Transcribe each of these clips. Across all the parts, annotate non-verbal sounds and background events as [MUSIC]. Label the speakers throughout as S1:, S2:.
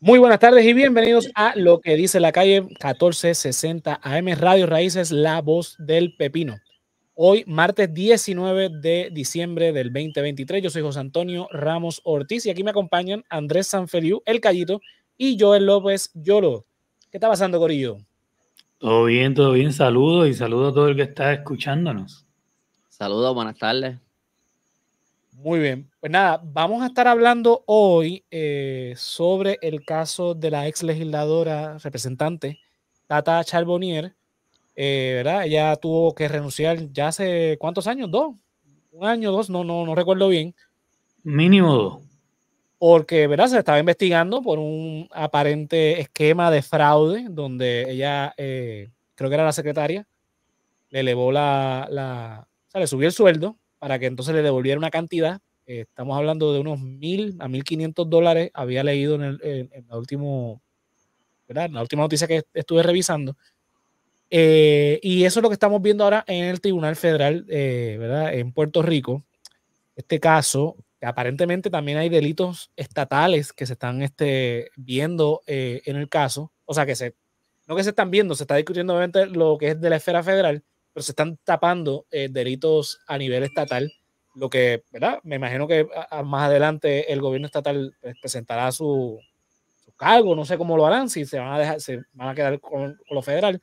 S1: Muy buenas tardes y bienvenidos a lo que dice la calle 1460 AM Radio Raíces, la voz del pepino. Hoy, martes 19 de diciembre del 2023, yo soy José Antonio Ramos Ortiz y aquí me acompañan Andrés Sanfeliu, El Callito y Joel López Yolo. ¿Qué está pasando, Corillo? Todo bien, todo bien. Saludos y saludos a todo el que está escuchándonos. Saludos, buenas tardes. Muy bien. Pues nada, vamos a estar hablando hoy eh, sobre el caso de la ex legisladora representante Tata Charbonnier eh, ¿verdad? Ella tuvo que renunciar ya hace cuántos años, dos, un año, dos, no, no, no recuerdo bien. Mínimo dos. Porque, ¿verdad? Se estaba investigando por un aparente esquema de fraude donde ella, eh, creo que era la secretaria, le elevó la, la subió el sueldo para que entonces le devolviera una cantidad. Eh, estamos hablando de unos mil a mil quinientos dólares, había leído en, el, en, En la última noticia que estuve revisando. Eh, y eso es lo que estamos viendo ahora en el Tribunal Federal, eh, ¿verdad? En Puerto Rico. Este caso, aparentemente también hay delitos estatales que se están este, viendo eh, en el caso. O sea, que se, no que se están viendo, se está discutiendo obviamente lo que es de la esfera federal, pero se están tapando delitos a nivel estatal. Lo que, ¿verdad? Me imagino que más adelante el gobierno estatal pues, presentará su, cargo, no sé cómo lo harán, si se van a, dejar, se van a quedar con lo federal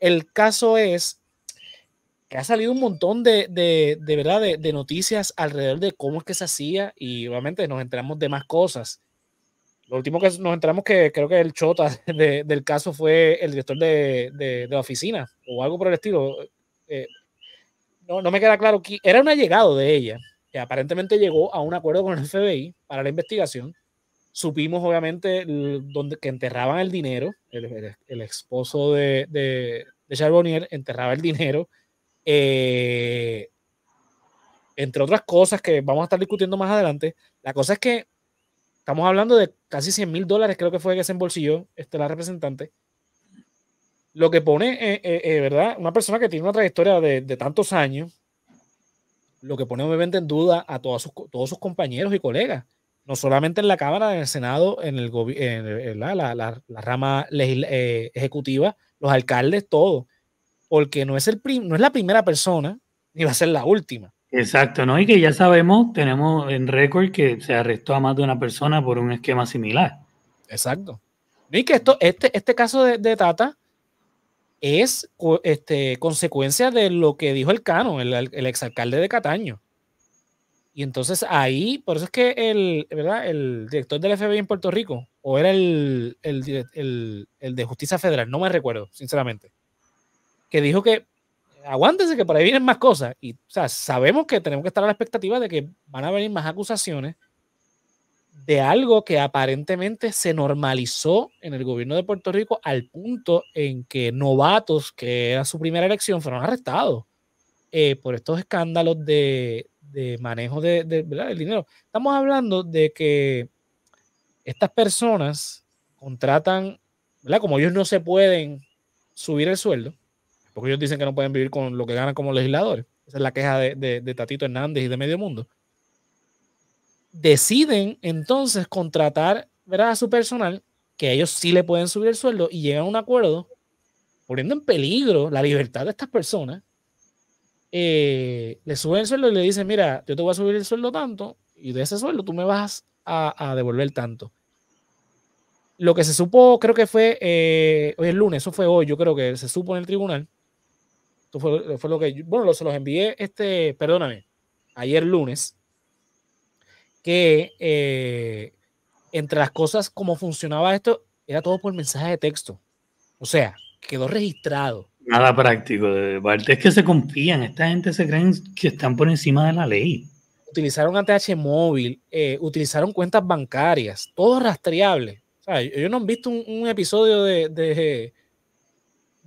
S1: el caso es que ha salido un montón de, verdad, de, noticias alrededor de cómo es que se hacía y obviamente nos enteramos de más cosas. Lo último que nos enteramos que creo que el chota [LAUGHS] del caso fue el director de, la oficina o algo por el estilo. Eh, no, no me queda claro. Era un allegado de ella que aparentemente llegó a un acuerdo con el FBI para la investigación Supimos, obviamente, donde, que enterraban el dinero. El, esposo de, de, Charbonnier enterraba el dinero. Eh, entre otras cosas que vamos a estar discutiendo más adelante. La cosa es que estamos hablando de casi 100 mil dólares, creo que fue que se embolsilló este, la representante. Lo que pone, eh, eh, eh ¿verdad? Una persona que tiene una trayectoria de, tantos años, lo que pone obviamente en duda a todos sus, todos sus compañeros y colegas no solamente en la Cámara, en el Senado, en, el la, rama eh, ejecutiva, los alcaldes, todo. Porque no es, el es la primera persona, ni va a ser la última. Exacto, ¿no? Y que ya sabemos, tenemos en récord que se arrestó a más de una persona por un esquema similar. Exacto. Y que esto, este, este caso de, Tata es este, consecuencia de lo que dijo el Cano, el exalcalde de Cataño y entonces ahí, por eso es que el, el director del FBI en Puerto Rico, o era el, el, de Justicia Federal, no me recuerdo, sinceramente, que dijo que aguántense que por ahí vienen más cosas. Y o sea, sabemos que tenemos que estar a la expectativa de que van a venir más acusaciones de algo que aparentemente se normalizó en el gobierno de Puerto Rico al punto en que novatos, que era su primera elección, fueron arrestados eh, por estos escándalos de, de manejo de, del dinero. Estamos hablando de que estas personas contratan, como ellos no se pueden subir el sueldo, porque ellos dicen que no pueden vivir con lo que ganan como legisladores. Esa es la queja de, de, Tatito Hernández y de Medio Mundo. Deciden entonces contratar a su personal, que ellos sí le pueden subir el sueldo y llegan a un acuerdo poniendo en peligro la libertad de estas personas eh, le suben el sueldo y le dicen, mira, yo te voy a subir el sueldo tanto y de ese sueldo tú me vas a, devolver tanto. Lo que se supo, creo que fue eh, hoy lunes, eso fue hoy, yo creo que se supo en el tribunal. fue, fue lo que, bueno, se los envié, este, perdóname, ayer lunes, que eh, entre las cosas como funcionaba esto, era todo por mensaje de texto. O sea, quedó registrado Nada práctico de Es que se confían, esta gente se creen que están por encima de la ley. Utilizaron ATH móvil, eh, utilizaron cuentas bancarias, todo rastreable. yo no he visto un, episodio de, de,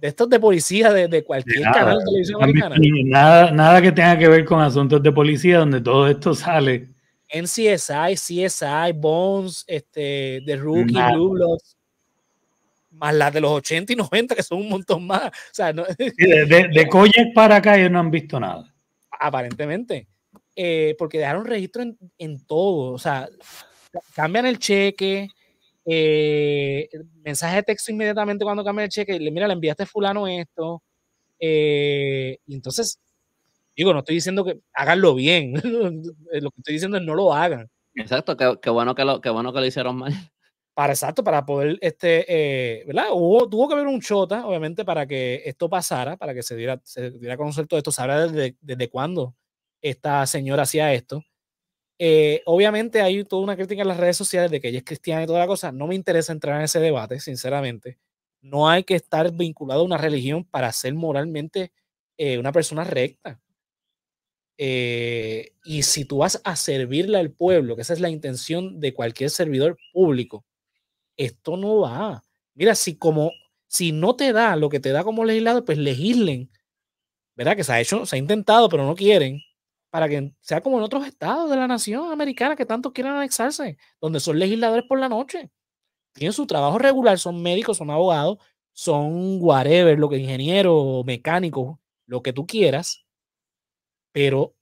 S1: estos de policía de, cualquier nada, canal de televisión americana. Nada, que tenga que ver con asuntos de policía donde todo esto sale. NCSI, CSI, Bones, este, The Rookie, Blue más las de los 80 y 90, que son un montón más. [LAUGHS] de, de, para acá ellos no han visto nada. Aparentemente. Eh, porque dejaron registro en, todo. O sea, cambian el cheque, eh, mensaje de texto inmediatamente cuando cambian el cheque, le mira, le enviaste fulano esto. Eh, y entonces, digo, no estoy diciendo que háganlo bien. [LAUGHS] lo que estoy diciendo es no lo hagan. Exacto, qué, bueno, qué bueno que lo hicieron mal para exacto, para poder, este, eh, ¿verdad? Hubo, tuvo que haber un chota, obviamente, para que esto pasara, para que se diera, se diera conocer todo esto. Sabrá desde, desde cuándo esta señora hacía esto. Eh, obviamente hay toda una crítica en las redes sociales de que ella es cristiana y toda la cosa. No me interesa entrar en ese debate, sinceramente. No hay que estar vinculado a una religión para ser moralmente eh, una persona recta. y si tú vas a servirle al pueblo, que esa es la intención de cualquier servidor público, esto no va. Mira, si como si no te da lo que te da como legislador, pues legislen. ¿Verdad? Que se ha hecho, se ha intentado, pero no quieren. Para que sea como en otros estados de la nación americana que tanto quieren anexarse, donde son legisladores por la noche. Tienen su trabajo regular, son médicos, son abogados, son whatever, lo que ingeniero, mecánico, lo que tú quieras. Pero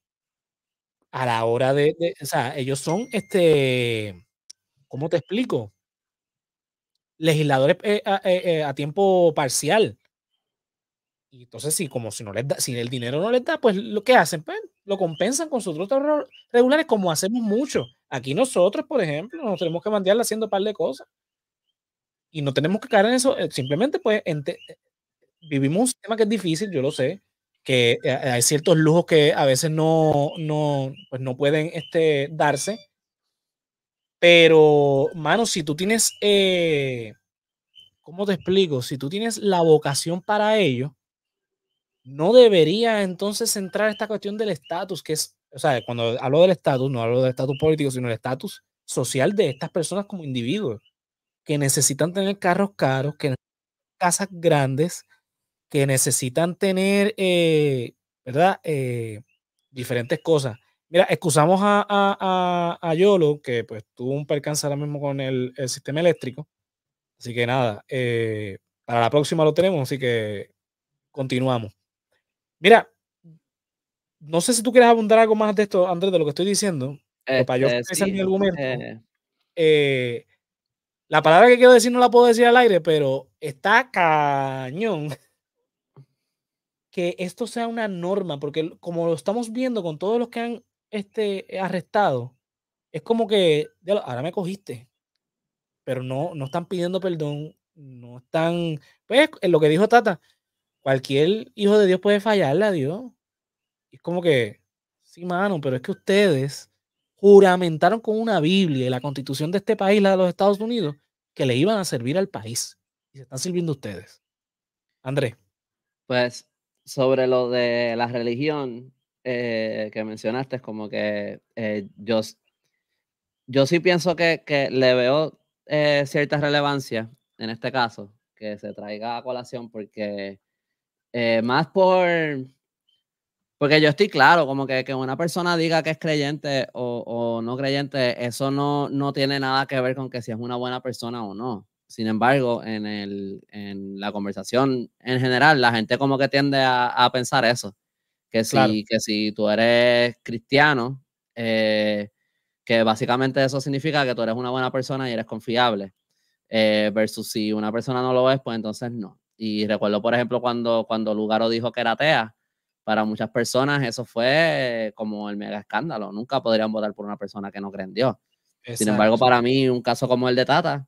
S1: a la hora de, de o sea, ellos son este, ¿cómo te explico? legisladores eh, eh, eh, a tiempo parcial. Y entonces, si, como si no les da, el dinero no les da, pues lo que hacen, pues, lo compensan con sus otros regulares, como hacemos mucho. Aquí nosotros, por ejemplo, nos tenemos que mandarla haciendo par de cosas. Y no tenemos que caer en eso. Simplemente, pues, vivimos un sistema que es difícil, yo lo sé, que hay ciertos lujos que a veces no, no, pues, no pueden este, darse pero, mano, si tú tienes, eh, ¿cómo te explico? Si tú tienes la vocación para ello, no debería entonces entrar esta cuestión del estatus, que es, o sea, cuando hablo del estatus, no hablo del estatus político, sino el estatus social de estas personas como individuos, que necesitan tener carros caros, que necesitan casas grandes, que necesitan tener, eh, ¿verdad? Eh, diferentes cosas. Mira, excusamos a, a, a, Yolo, que pues tuvo un percance ahora mismo con el, sistema eléctrico. Así que nada, eh, para la próxima lo tenemos, así que continuamos. Mira, no sé si tú quieres abundar algo más de esto, Andrés, de lo que estoy diciendo. para yo este, mi argumento. Eh. Eh, la palabra que quiero decir no la puedo decir al aire, pero está cañón que esto sea una norma, porque como lo estamos viendo con todos los que han este, eh, arrestado, es como que, ahora me cogiste, pero no, no están pidiendo perdón, no están, pues en lo que dijo Tata, cualquier hijo de Dios puede fallarle a Dios. es como que, sí, mano, pero es que ustedes juramentaron con una Biblia y la constitución de este país, la de los Estados Unidos, que le iban a servir al país. Y se están sirviendo ustedes. Andrés.
S2: Pues sobre lo de la religión, eh, que mencionaste, es como que eh, yo, sí pienso que, le veo eh, cierta relevancia en este caso, que se traiga a colación, porque más por... Porque yo estoy claro, como que, que una persona diga que es creyente o, no creyente, eso no, no tiene nada que ver con que si es una buena persona o no. Sin embargo, en, el, en la conversación en general, la gente como que tiende a pensar eso. Que si, que si tú eres cristiano, eh, que básicamente eso significa que tú eres una buena persona y eres confiable. Eh, versus si una persona no lo es, pues entonces no. Y recuerdo, por ejemplo, cuando, cuando Lugaro dijo que era atea, para muchas personas eso fue como el mega escándalo. Nunca podrían votar por una persona que no cree en Dios. Sin embargo, para mí, un caso como el de Tata,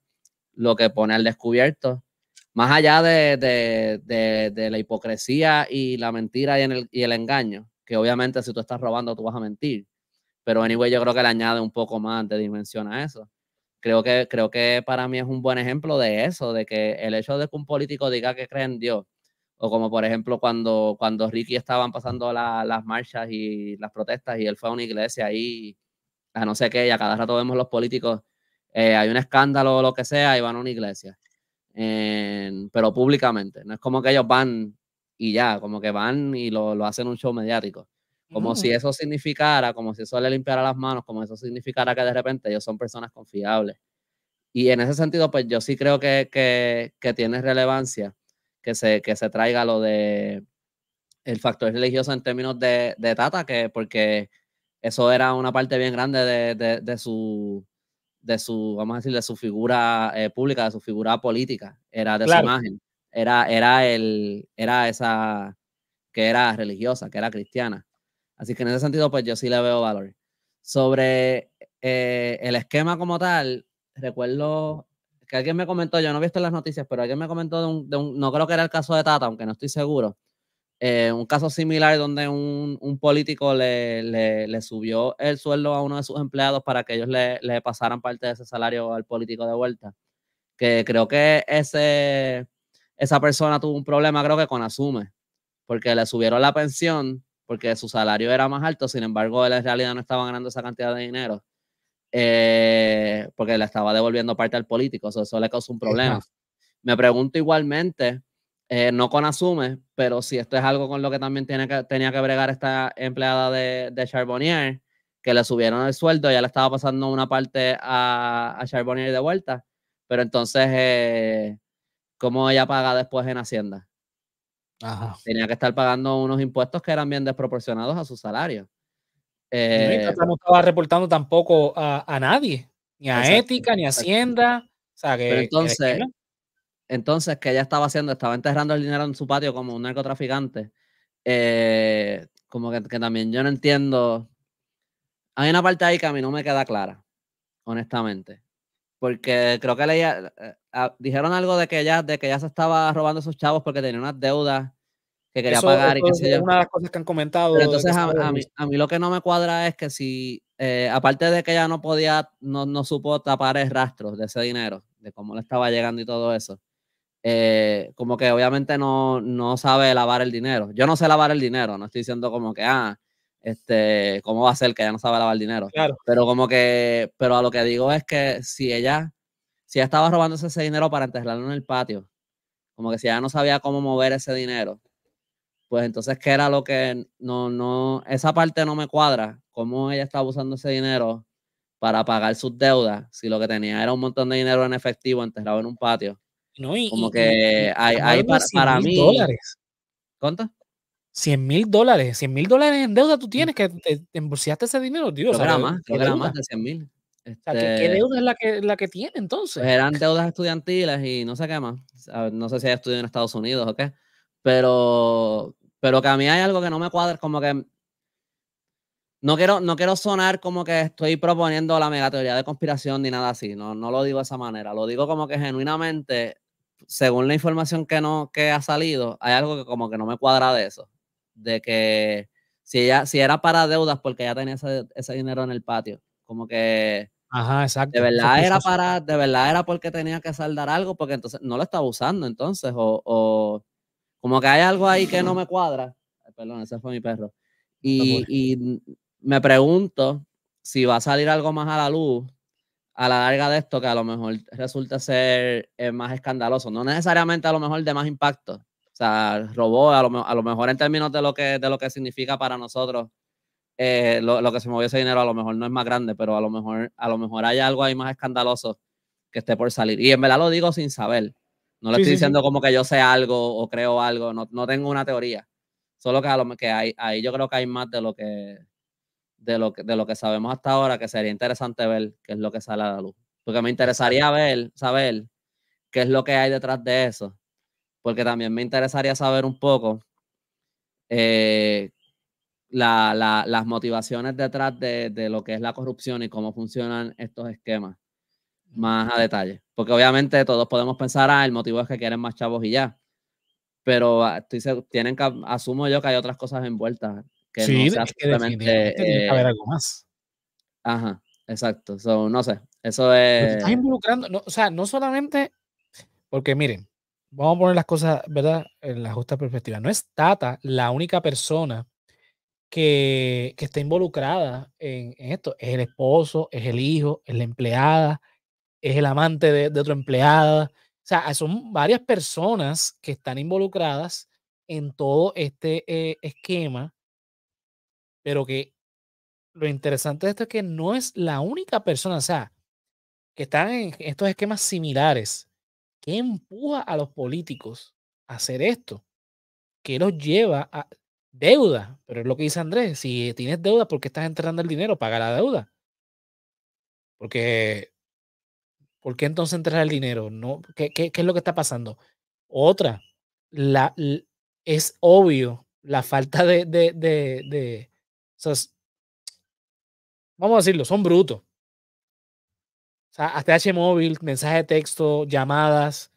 S2: lo que pone al descubierto más allá de, la hipocresía y la mentira y, el, engaño, que obviamente si tú estás robando tú vas a mentir, pero anyway yo creo que le añade un poco más de dimensión a eso. Creo que, creo que para mí es un buen ejemplo de eso, de que el hecho de que un político diga que cree en Dios, o como por ejemplo cuando, cuando Ricky estaban pasando las marchas y las protestas y él fue a una iglesia ahí, a no sé qué, y a cada rato vemos los políticos, eh, hay un escándalo o lo que sea y van a una iglesia pero públicamente. No es como que ellos van y ya, como que van y lo, hacen un show mediático. Como si eso significara, como si eso le limpiara las manos, como eso significara que de repente ellos son personas confiables. Y en ese sentido, pues yo sí creo que, que, tiene relevancia que se, que se traiga lo de el factor religioso en términos de, de Tata, que porque eso era una parte bien grande de su de su, vamos a decir, de su figura eh, pública, de su figura política, era de su imagen, era, era, el, era esa que era religiosa, que era cristiana. Así que en ese sentido, pues yo sí le veo valor. Sobre eh, el esquema como tal, recuerdo que alguien me comentó, yo no he visto las noticias, pero alguien me comentó de un, no creo que era el caso de Tata, aunque no estoy seguro, eh, un caso similar donde un, político le, subió el sueldo a uno de sus empleados para que ellos le, pasaran parte de ese salario al político de vuelta. Que creo que ese, esa persona tuvo un problema, creo que con Asume, porque le subieron la pensión porque su salario era más alto, sin embargo, él en realidad no estaba ganando esa cantidad de dinero. Eh, porque le estaba devolviendo parte al político, eso, le causó un problema. Me pregunto igualmente eh, no con Asume, pero si esto es algo con lo que también que, tenía que bregar esta empleada de, Charbonnier, que le subieron el sueldo, ya le estaba pasando una parte a, Charbonnier de vuelta, pero entonces, eh, ¿cómo ella paga después en Hacienda? Tenía que estar pagando unos impuestos que eran bien desproporcionados a su salario. no, eh, estaba reportando tampoco a, nadie, ni a ética, ni a Hacienda. O
S1: sea, entonces,
S2: entonces, que ella estaba haciendo? Estaba enterrando el dinero en su patio como un narcotraficante. Eh, como que, también yo no entiendo. Hay una parte ahí que a mí no me queda clara, honestamente. Porque creo que le eh, ah, dijeron algo de que ella, de que se estaba robando a sus chavos porque tenía unas deudas que quería pagar y sé yo. Es una de las cosas que han comentado. entonces a, mí, lo que no me cuadra es que si, eh, aparte de que ella no podía, no, no supo tapar el rastro de ese dinero, de cómo le estaba llegando y todo eso, eh, como que obviamente no, sabe lavar el dinero. Yo no sé lavar el dinero, no estoy diciendo como que, ah, este, ¿cómo va a ser que ella no sabe lavar el dinero? Pero como que, pero a lo que digo es que si ella, si ella estaba robándose ese dinero para enterrarlo en el patio, como que si ella no sabía cómo mover ese dinero, pues entonces, ¿qué era lo que no, no, esa parte no me cuadra? ¿Cómo ella estaba usando ese dinero para pagar sus deudas si lo que tenía era un montón de dinero en efectivo
S1: enterrado en un patio? como que hay, para, mí. Dólares. ¿Cuánto? 100 mil dólares. 100 mil dólares en deuda tú mm. tienes que te, embolsaste ese dinero, tío. Era más, era más de 100 mil. ¿qué, este deuda es la que, la que tiene entonces? Pues eran deudas
S2: estudiantiles y no sé qué más. No sé si hay estudiado en Estados Unidos o qué. Pero, pero que a mí hay algo que no me cuadra, como que. No quiero, no quiero sonar como que estoy proponiendo la mega teoría de conspiración ni nada así. No, no lo digo de esa manera. Lo digo como que genuinamente según la información que, no, que ha salido, hay algo que como que no me cuadra de eso. De que si, ella, si era para deudas, porque ella tenía ese, dinero en el patio. Como que...
S1: Ajá, exacto. De verdad era para,
S2: de verdad era porque tenía que saldar algo, porque entonces no lo estaba usando entonces, o, o como que hay algo ahí que no me cuadra. perdón, ese fue mi perro. Y, y mm, me pregunto si va a salir algo más a la luz a la larga de esto que a lo mejor resulta ser eh, más escandaloso. No necesariamente a lo mejor de más impacto. O sea, robó a lo, mejor en términos de lo que, de lo que significa para nosotros eh, lo, que se movió ese dinero a lo mejor no es más grande, pero a lo mejor, a lo mejor hay algo ahí más escandaloso que esté por salir. Y en verdad lo digo sin saber. No le estoy diciendo como que yo sé algo o creo algo, no, tengo una teoría. Solo que, que hay, ahí yo creo que hay más de lo que, de lo que, de lo que sabemos hasta ahora, que sería interesante ver qué es lo que sale a la luz. Porque me interesaría ver, saber qué es lo que hay detrás de eso. Porque también me interesaría saber un poco eh, las motivaciones detrás de, lo que es la corrupción y cómo funcionan estos esquemas más a detalle. Porque obviamente todos podemos pensar, ah, el motivo es que quieren más chavos y ya. Pero ah, tienen que, asumo yo que hay otras cosas envueltas sí, no sea que tiene que haber eh, algo más. Ajá, exacto. no sé, eso es...
S1: involucrando, o sea, no solamente... Porque miren, vamos a poner las cosas, ¿verdad? En la justa perspectiva. No es Tata la única persona que, está involucrada en, esto. Es el esposo, es el hijo, es la empleada, es el amante de, de otra empleada. O sea, son varias personas que están involucradas en todo este eh, esquema pero que lo interesante de esto es que no es la única persona, o sea, que están en estos esquemas similares. ¿Qué empuja a los políticos a hacer esto? ¿Qué los lleva a deuda? Pero es lo que dice Andrés, si tienes deuda, ¿por qué estás enterrando el dinero? Paga la deuda. Porque, ¿por qué entonces enterrar el dinero? ¿No? ¿Qué, es lo que está pasando? Otra, es obvio la falta de o vamos a decirlo, son brutos. O sea, H móvil, mensaje de texto, llamadas.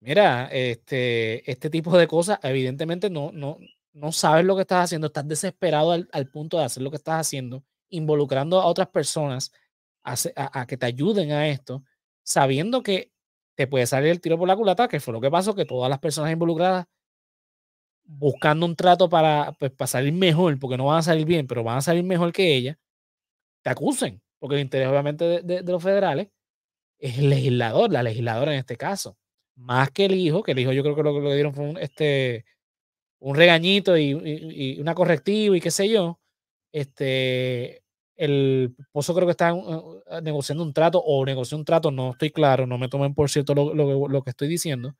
S1: Mira, este, este tipo de cosas, evidentemente no, no, no sabes lo que estás haciendo, estás desesperado al, punto de hacer lo que estás haciendo, involucrando a otras personas a, que te ayuden a esto, sabiendo que te puede salir el tiro por la culata, que fue lo que pasó, que todas las personas involucradas buscando un trato para, pues, salir mejor, porque no van a salir bien, pero van a salir mejor que ella, te acusen, porque el interés obviamente de, los federales es el legislador, la legisladora en este caso, más que el hijo, que el hijo yo creo que lo, lo que dieron fue un, este, un regañito y, una correctiva y qué sé yo. Este, el esposo creo que está uh, negociando un trato o negoció un trato, no estoy claro, no me tomen por cierto lo, lo que estoy diciendo.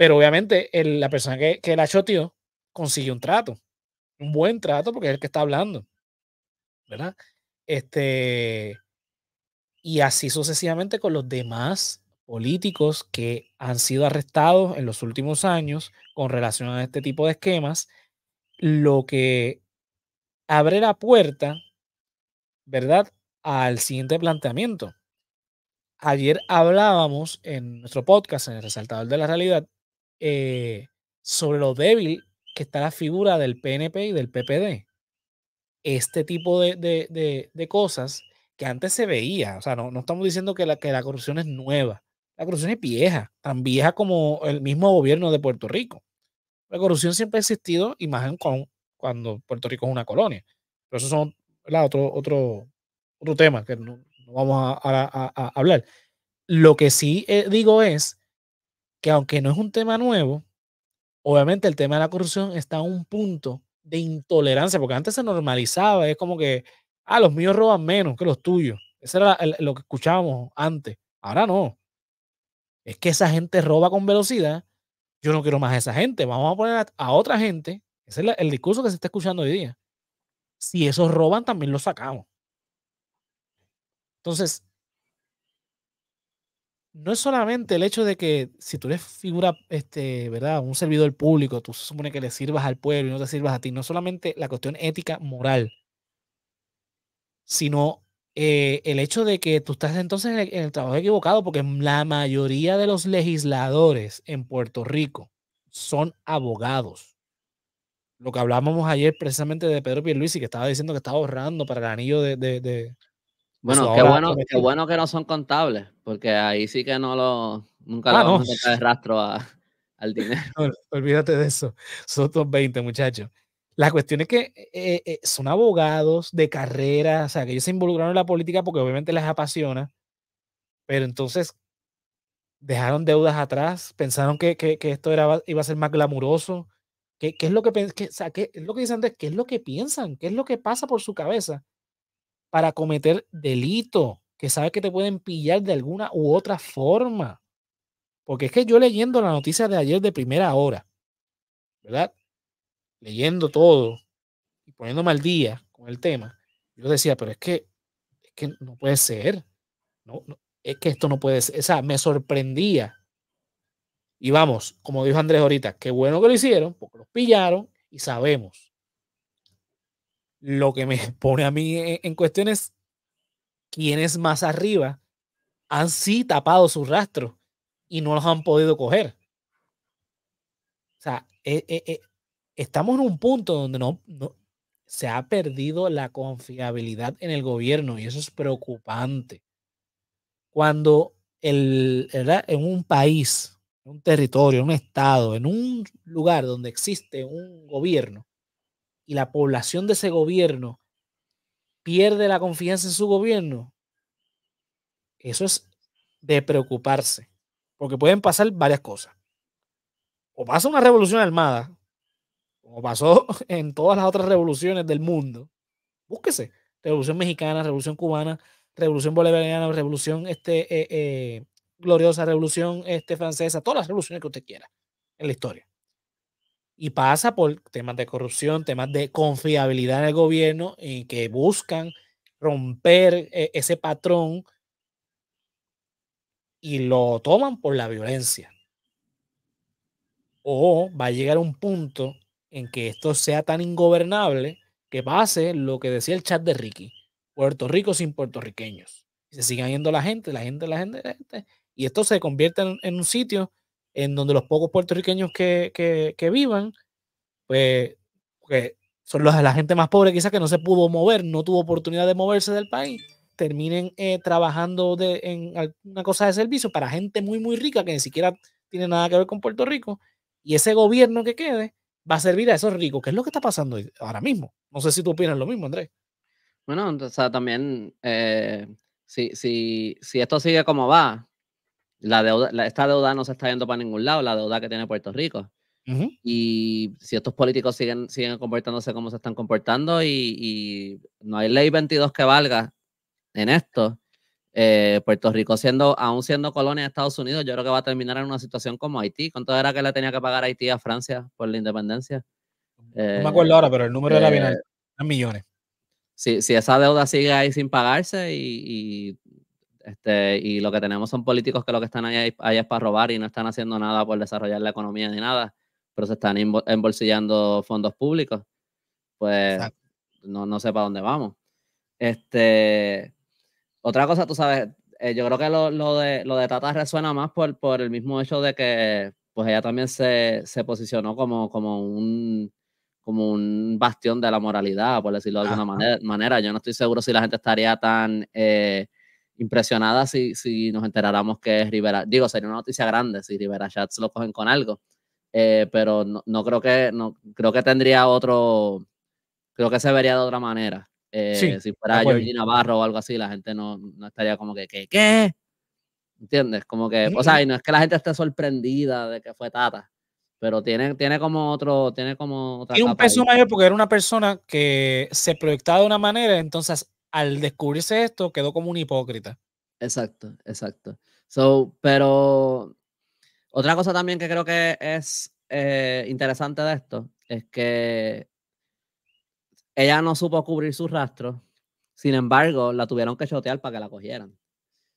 S1: Pero obviamente la persona que, que la choteó consiguió un trato, un buen trato, porque es el que está hablando. ¿Verdad? Este, y así sucesivamente con los demás políticos que han sido arrestados en los últimos años con relación a este tipo de esquemas, lo que abre la puerta, ¿verdad?, al siguiente planteamiento. Ayer hablábamos en nuestro podcast, en el Resaltador de la Realidad, eh, sobre lo débil que está la figura del PNP y del PPD. Este tipo de, cosas que antes se veía, o sea, no, estamos diciendo que la, que la corrupción es nueva, la corrupción es vieja, tan vieja como el mismo gobierno de Puerto Rico. La corrupción siempre ha existido, imagen con, cuando Puerto Rico es una colonia. Pero eso son otro, otro, otro tema que no, vamos a, hablar. Lo que sí eh, digo es que aunque no es un tema nuevo, obviamente el tema de la corrupción está a un punto de intolerancia, porque antes se normalizaba, es como que, ah, los míos roban menos que los tuyos. Eso era lo que escuchábamos antes. Ahora no. Es que esa gente roba con velocidad. Yo no quiero más a esa gente. Vamos a poner a, otra gente. Ese es el discurso que se está escuchando hoy día. Si esos roban, también los sacamos. Entonces, no es solamente el hecho de que si tú eres figura, este, ¿verdad? Un servidor público, tú se supone que le sirvas al pueblo y no te sirvas a ti, no es solamente la cuestión ética, moral, sino eh, el hecho de que tú estás entonces en el, trabajo equivocado, porque la mayoría de los legisladores en Puerto Rico son abogados. Lo que hablábamos ayer precisamente de Pedro Pierluisi, que estaba diciendo que estaba ahorrando para el anillo de pues bueno, qué, bueno
S2: que no son contables, porque ahí sí que no lo, nunca ah, lo vamos a sacar rastro al dinero.
S1: [LAUGHS] olvídate de eso, son otros 20 muchachos. La cuestión es que eh, eh, son abogados de carrera, o sea, que ellos se involucraron en la política porque obviamente les apasiona, pero entonces dejaron deudas atrás, pensaron que, que, esto era, iba a ser más glamuroso. ¿Qué, qué es lo que, ¿Qué es lo que piensan? ¿Qué es lo que pasa por su cabeza? para cometer delito, que sabes que te pueden pillar de alguna u otra forma. Porque es que yo leyendo la noticia de ayer de primera hora, ¿verdad? Leyendo todo y poniéndome al día con el tema, yo decía, pero es que, que no puede ser. No, es que esto no puede ser. O sea, me sorprendía. Y vamos, como dijo Andrés ahorita, qué bueno que lo hicieron, porque los pillaron y sabemos lo que me [LAUGHS] pone a mí e, en, cuestión es quiénes más arriba han sí tapado su rastro y no los han podido coger. O sea, e, e, estamos en un punto donde no, se ha perdido la confiabilidad en el gobierno y eso es preocupante. Cuando el, en un país, un territorio, un estado, en un lugar donde existe un gobierno, y la población de ese gobierno pierde la confianza en su gobierno, eso es de preocuparse, porque pueden pasar varias cosas. O pasa una revolución armada, como pasó [LAUGHS] en todas las otras revoluciones del mundo. Búsquese. Revolución mexicana, revolución cubana, revolución bolivariana, revolución este, eh, eh, gloriosa, revolución este, francesa, todas las revoluciones que usted quiera en la historia. Y pasa por temas de corrupción, temas de confiabilidad en el gobierno, y que buscan romper e-, ese patrón y lo toman por la violencia. O va a llegar un punto en que esto sea tan ingobernable que pase lo que decía el chat de Ricky, Puerto Rico sin puertorriqueños. se sigan yendo la gente, la gente, la gente, la gente. Y esto se convierte en un sitio en donde los pocos puertorriqueños que, que, que vivan, pues, que son los, la gente más pobre quizás que no se pudo mover, no tuvo oportunidad de moverse del país, terminen eh, trabajando de, en alguna cosa de servicio para gente muy, muy rica que ni siquiera tiene nada que ver con Puerto Rico, y ese gobierno que quede va a servir a esos ricos, que es lo que está pasando ahora mismo. No sé si tú opinas lo mismo, Andrés. Bueno, o sea,
S2: también, eh, si, si, si esto sigue como va, la deuda, esta deuda no se está yendo para ningún lado, la deuda que tiene Puerto Rico. Y si estos políticos siguen, siguen comportándose como se están comportando y, no hay ley 22 que valga en esto, eh, Puerto Rico siendo, aún siendo colonia de Estados Unidos, yo creo que va a terminar en una situación como Haití. ¿Cuánto era que le tenía que pagar Haití a Francia por la independencia?
S1: no me eh, acuerdo ahora, pero el número de era eh, bien millones.
S2: Si, si, esa deuda sigue ahí sin pagarse y este, y lo que tenemos son políticos que lo que están ahí, es para robar y no están haciendo nada por desarrollar la economía ni nada, pero se están embolsillando fondos públicos. Pues no, no sé para dónde vamos. Este, otra cosa, tú sabes, eh, yo creo que lo, de, lo de Tata resuena más por, el mismo hecho de que pues ella también se, posicionó como, como, un, como un bastión de la moralidad, por decirlo de alguna manera, Yo no estoy seguro si la gente estaría tan... Eh, impresionada si, si nos enteráramos que es Rivera. Digo, sería una noticia grande si Rivera Chats lo cogen con algo. Eh, pero no, no, creo que no creo que tendría otro creo que se vería de otra manera eh, si fuera Georgina Navarro o algo así la gente no, no estaría como que ¿qué? ¿entiendes? como que o sea eh. y no es que la gente esté sorprendida de que fue Tata pero tiene, tiene como otro tiene como otra un peso mayor
S1: porque era una persona que se proyectaba de una manera entonces al descubrirse esto, quedó como un hipócrita.
S2: Exacto, exacto. So, pero otra cosa también que creo que es eh, interesante de esto es que ella no supo cubrir sus rastros, sin embargo, la tuvieron que chotear para que la cogieran.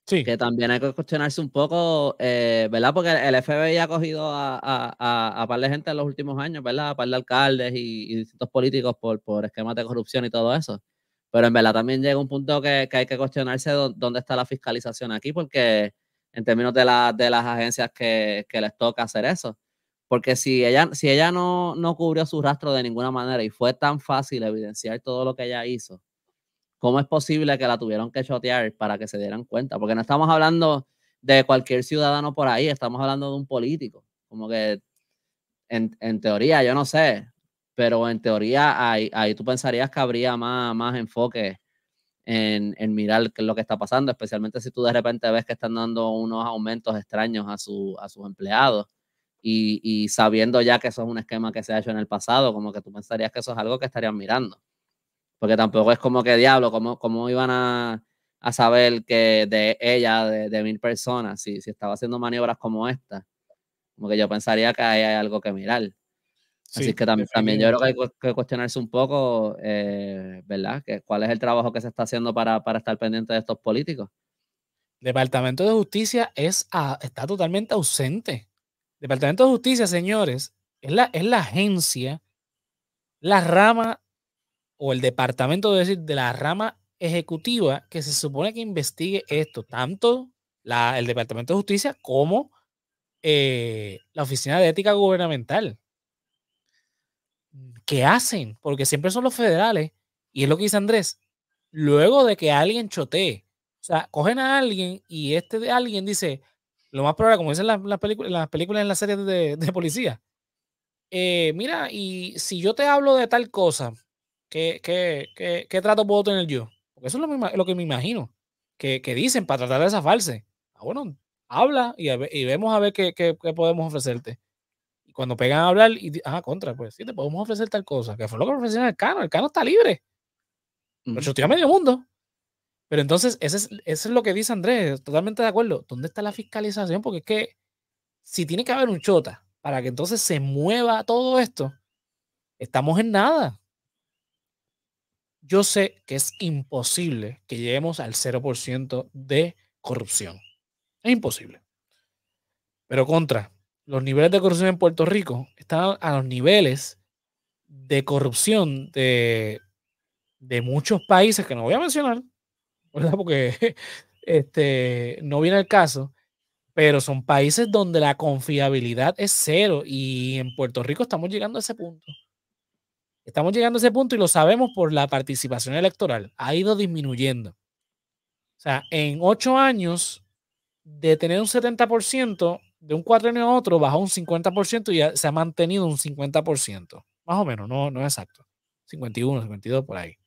S2: Sí. Que también hay que cuestionarse un poco, eh, ¿verdad? Porque el FBI ha cogido a, a, a, par de gente en los últimos años, ¿verdad? A par de alcaldes y, y distintos políticos por, por esquemas de corrupción y todo eso. Pero en verdad también llega un punto que, hay que cuestionarse dónde está la fiscalización aquí, porque en términos de, las agencias que, les toca hacer eso. Porque si ella, si ella no, no cubrió su rastro de ninguna manera y fue tan fácil evidenciar todo lo que ella hizo, ¿cómo es posible que la tuvieron que chotear para que se dieran cuenta? Porque no estamos hablando de cualquier ciudadano por ahí, estamos hablando de un político. Como que en, en teoría, yo no sé, pero en teoría ahí, ahí tú pensarías que habría más, enfoque en, mirar lo que está pasando, especialmente si tú de repente ves que están dando unos aumentos extraños a, su, a sus empleados y, sabiendo ya que eso es un esquema que se ha hecho en el pasado, como que tú pensarías que eso es algo que estarían mirando. Porque tampoco es como que diablo, cómo, iban a, saber que de ella, de, mil personas, si, si estaba haciendo maniobras como esta. Como que yo pensaría que ahí hay algo que mirar. Así que también, yo creo que hay que cuestionarse un poco, eh, ¿verdad? ¿Cuál es el trabajo que se está haciendo para,
S1: estar pendiente de estos políticos? Departamento de Justicia es está totalmente ausente. Departamento de Justicia, señores, es la, es la agencia, la rama o el departamento, de decir, de la rama ejecutiva que se supone que investigue esto, tanto el Departamento de Justicia como eh, la Oficina de Ética Gubernamental. ¿qué hacen? Porque siempre son los federales. Y es lo que dice Andrés. Luego de que alguien chotee, o sea, cogen a alguien y este de alguien dice, lo más probable, como dicen las, las, películas, las películas en las series de, policía, eh, mira, y si yo te hablo de tal cosa, ¿qué, qué, qué trato puedo tener yo? Porque eso es lo, que me imagino, que, dicen para tratar de zafarse. Ah, bueno, habla y, y vemos a ver qué podemos ofrecerte cuando pegan a hablar, y, ah, contra, pues sí, te podemos ofrecer tal cosa, que fue lo que ofrecieron el Cano, el Cano está libre. yo estoy a medio mundo. Pero entonces, es, eso es lo que dice Andrés, totalmente de acuerdo. ¿Dónde está la fiscalización? Porque es que si tiene que haber un chota para que entonces se mueva todo esto, estamos en nada. Yo sé que es imposible que lleguemos al 0% de corrupción. Es imposible. Pero contra, los niveles de corrupción en Puerto Rico están a los niveles de corrupción de, muchos países que no voy a mencionar, ¿verdad? Porque [LAUGHS] este, no viene el caso, pero son países donde la confiabilidad es cero y en Puerto Rico estamos llegando a ese punto. Estamos llegando a ese punto y lo sabemos por la participación electoral. Ha ido disminuyendo. O sea, en ocho años, de tener un 70%, de un cuatrenio a otro bajó un 50% y ya se ha mantenido un 50%. Más o menos, no, no es exacto. 51, 52 por ahí.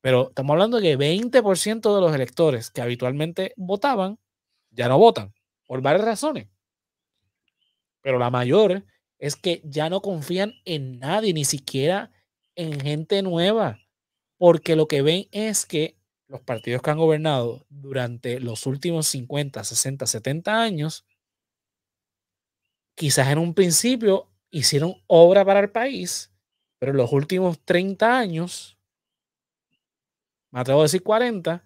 S1: Pero estamos hablando de que 20% de los electores que habitualmente votaban ya no votan, por varias razones. Pero la mayor es que ya no confían en nadie, ni siquiera en gente nueva, porque lo que ven es que los partidos que han gobernado durante los últimos 50, 60, 70 años quizás en un principio hicieron obra para el país, pero en los últimos 30 años, me atrevo a decir 40,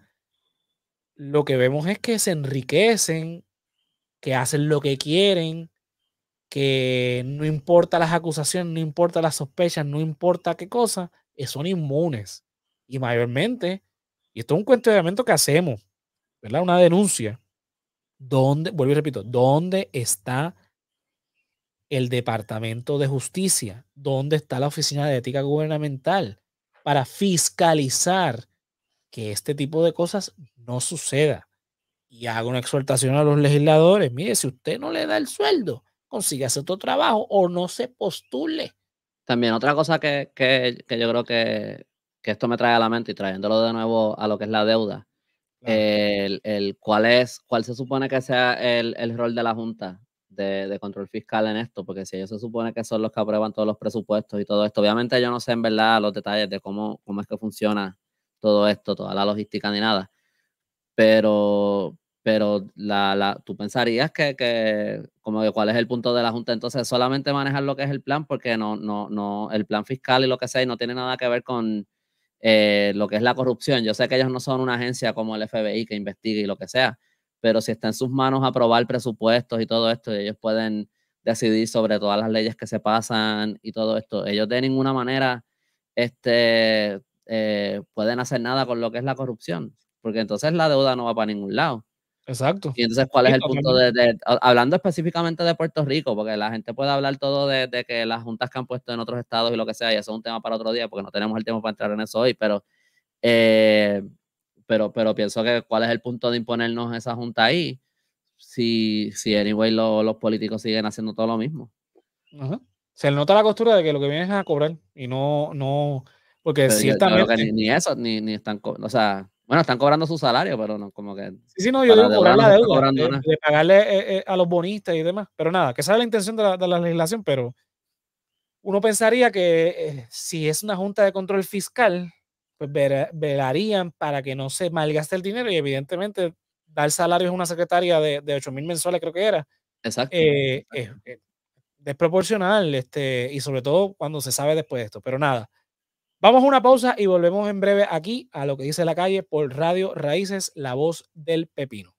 S1: lo que vemos es que se enriquecen, que hacen lo que quieren, que no importa las acusaciones, no importa las sospechas, no importa qué cosa, eh, son inmunes. Y mayormente, y esto es un cuestionamiento que hacemos, ¿verdad? Una denuncia. ¿Dónde, vuelvo y repito, dónde está el Departamento de Justicia, donde está la Oficina de Ética Gubernamental, para fiscalizar que este tipo de cosas no suceda. Y hago una exhortación a los legisladores, mire, si usted no le da el sueldo, hacer otro trabajo o no se postule. También
S2: otra cosa que, yo creo que, esto me trae a la mente y trayéndolo de nuevo a lo que es la deuda, el, el, cuál es, cuál se supone que sea el rol de la Junta de, control fiscal en esto, porque si ellos se supone que son los que aprueban todos los presupuestos y todo esto, obviamente yo no sé en verdad los detalles de cómo, cómo es que funciona todo esto, toda la logística ni nada, pero, pero la, la, tú pensarías que, como que cuál es el punto de la Junta, entonces solamente manejar lo que es el plan, porque no, no, no, el plan fiscal y lo que sea, no tiene nada que ver con eh, lo que es la corrupción. Yo sé que ellos no son una agencia como el FBI que investigue y lo que sea, pero si está en sus manos aprobar presupuestos y todo esto, ellos pueden decidir sobre todas las leyes que se pasan y todo esto. Ellos de ninguna manera este, eh, pueden hacer nada con lo que es la corrupción, porque entonces la deuda no va para ningún lado. Exacto. Y entonces, ¿cuál es el punto de, hablando específicamente de Puerto Rico, porque la gente puede hablar todo de, que las juntas que han puesto en otros estados y lo que sea, y eso es un tema para otro día, porque no tenemos el tiempo para entrar en eso hoy, pero eh, pero, pero pienso que cuál es el punto de imponernos esa junta ahí si, si anyway los políticos siguen haciendo todo lo mismo.
S1: Se nota la costura de que lo que vienen es a cobrar y no, no, porque si
S2: ni, eso, ni, ni están, o sea, bueno, están cobrando su salario, pero no, como que.
S1: Sí, sí, no, yo cobrar la deuda, de, pagarle eh, eh, a los bonistas y demás. Pero nada, que esa es la intención de la, legislación, pero uno pensaría que eh, si es una junta de control fiscal, pues velarían para que no se malgaste el dinero y evidentemente dar salario a una secretaria de, de 8 mil mensuales creo que era. Exacto. Eh, desproporcional este, y sobre todo cuando se sabe después de esto. Pero nada, vamos a una pausa y volvemos en breve aquí a lo que dice la calle por Radio Raíces, la voz del pepino.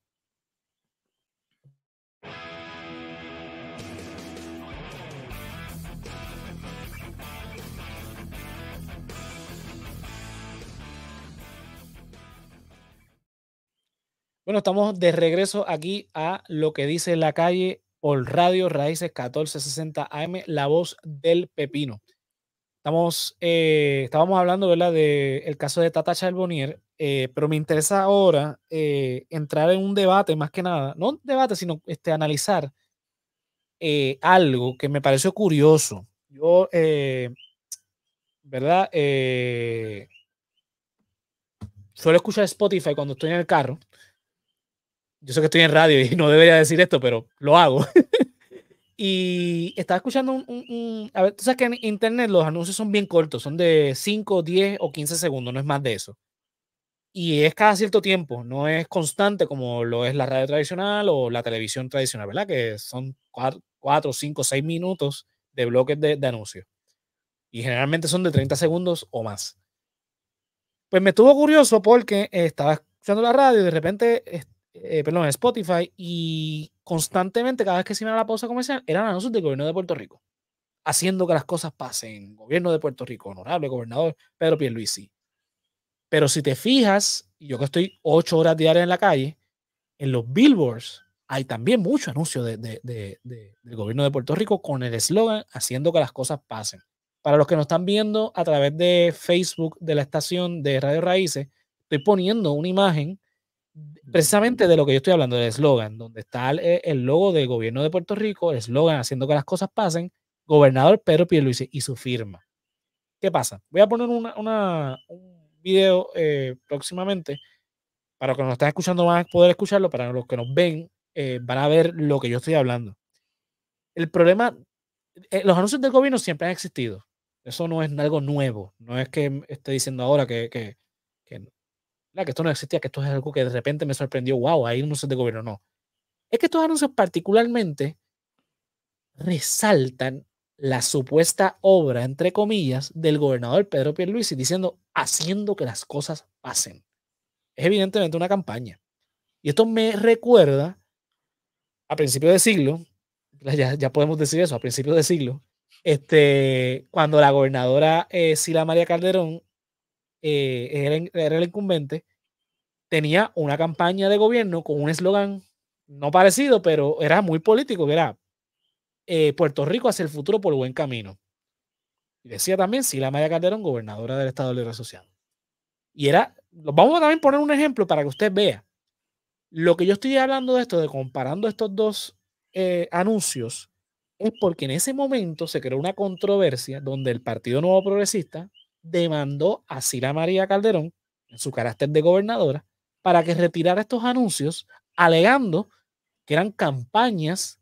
S1: Bueno, estamos de regreso aquí a lo que dice la calle por Radio Raíces 1460 AM, la voz del pepino. Estamos, eh, estábamos hablando, del caso de Tata Charbonnier, eh, pero me interesa ahora eh, entrar en un debate, más que nada, no un debate, sino este, analizar algo que me pareció curioso. Yo, ¿verdad? suelo escuchar Spotify cuando estoy en el carro yo sé que estoy en radio y [LAUGHS] no debería decir esto, pero lo hago. [LAUGHS] y estaba escuchando un, A ver, tú sabes que en internet los anuncios son bien cortos, son de 5, 10 o 15 segundos, no es más de eso. Y es cada cierto tiempo, no es constante como lo es la radio tradicional o la televisión tradicional, ¿verdad? Que son 4, 5, 6 minutos de bloques de, de anuncios. Y generalmente son de 30 segundos o más. Pues me estuvo curioso porque estaba escuchando la radio y de repente eh, perdón, en Spotify, y constantemente, cada vez que se iba a la pausa comercial, eran anuncios del gobierno de Puerto Rico, haciendo que las cosas pasen. Gobierno de Puerto Rico, honorable gobernador Pedro Pierluisi. Pero si te fijas, yo que estoy ocho horas diarias en la calle, en los billboards hay también mucho anuncio de, de, del gobierno de Puerto Rico con el eslogan haciendo que las cosas pasen. Para los que nos están viendo a través de Facebook de la estación de Radio Raíces, estoy poniendo una imagen precisamente de lo que yo estoy hablando, del eslogan, donde está eh, el, logo del gobierno de Puerto Rico, el eslogan haciendo que las cosas pasen, gobernador Pedro Pierluisi y su firma. ¿Qué pasa? Voy a poner un video eh, próximamente para los que nos están escuchando van a poder escucharlo, para los que nos ven eh, van a ver lo que yo estoy hablando. El problema, los anuncios del gobierno siempre han existido. Eso no es algo nuevo. No es que esté diciendo ahora que, que, que que esto no existía, que esto es algo que de repente me sorprendió, wow, hay anuncios de gobierno, no. Es que estos anuncios particularmente resaltan la supuesta obra, entre comillas, del gobernador Pedro Pierluisi diciendo, haciendo que las cosas pasen. Es evidentemente una campaña. Y esto me recuerda a principios de siglo, ya, ya podemos decir eso, a principios de siglo, este, cuando la gobernadora eh, Sila María Calderón eh, era, era, el incumbente, tenía una campaña de gobierno con un eslogan no parecido, pero era muy político, que era eh, Puerto Rico hacia el futuro por buen camino. Y decía también Sila María Calderón, gobernadora del Estado Libre Asociado. Y era, vamos a también poner un ejemplo para que usted vea. Lo que yo estoy hablando de esto, de comparando estos dos eh, anuncios, es porque en ese momento se creó una controversia donde el Partido Nuevo Progresista demandó a Sila María Calderón, en su carácter de gobernadora, para que retirara estos anuncios, alegando que eran campañas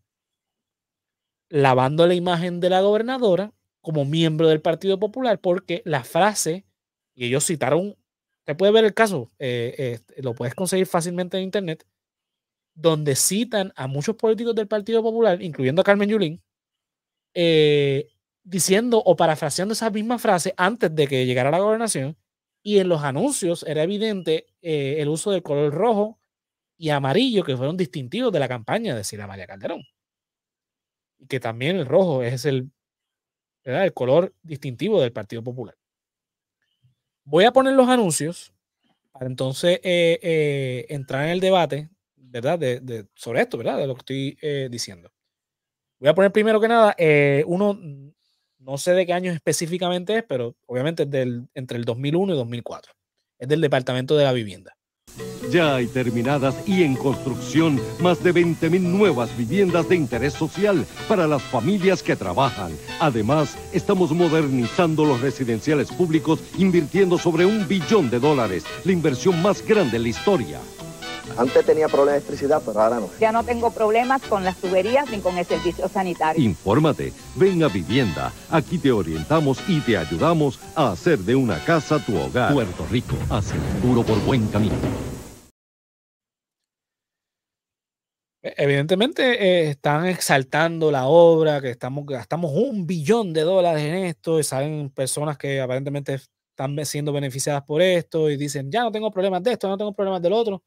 S1: lavando la imagen de la gobernadora como miembro del Partido Popular, porque la frase, y ellos citaron, te puede ver el caso, eh, este, lo puedes conseguir fácilmente en Internet, donde citan a muchos políticos del Partido Popular, incluyendo a Carmen Yulín, eh, diciendo o parafraseando esa misma frase antes de que llegara a la gobernación, y en los anuncios era evidente eh, el uso del color rojo y amarillo, que fueron distintivos de la campaña de Sila María Calderón. Y que también el rojo es el, el color distintivo del Partido Popular. Voy a poner los anuncios para entonces eh, eh, entrar en el debate, ¿verdad? sobre esto, ¿verdad? De lo que estoy diciendo. Voy a poner primero que nada uno no sé de qué año específicamente es, pero obviamente es del, entre el 2001 y 2004. Es del Departamento de la Vivienda. Ya hay terminadas y en construcción más de 20.000 nuevas viviendas de interés social para las familias que trabajan. Además, estamos modernizando los residenciales públicos invirtiendo sobre un billón de dólares, la inversión más grande en la historia.
S2: Antes tenía problemas de electricidad, pero ahora no. Ya no tengo problemas con las tuberías ni con el servicio sanitario.
S1: Infórmate, ven a Vivienda. Aquí te orientamos y te ayudamos a hacer de una casa tu hogar. Puerto Rico, hace duro por buen camino. E, evidentemente eh, están exaltando la obra, que estamos gastamos un billón de dólares en esto y salen personas que aparentemente están siendo beneficiadas por esto y dicen, ya no tengo problemas de esto, no tengo problemas del otro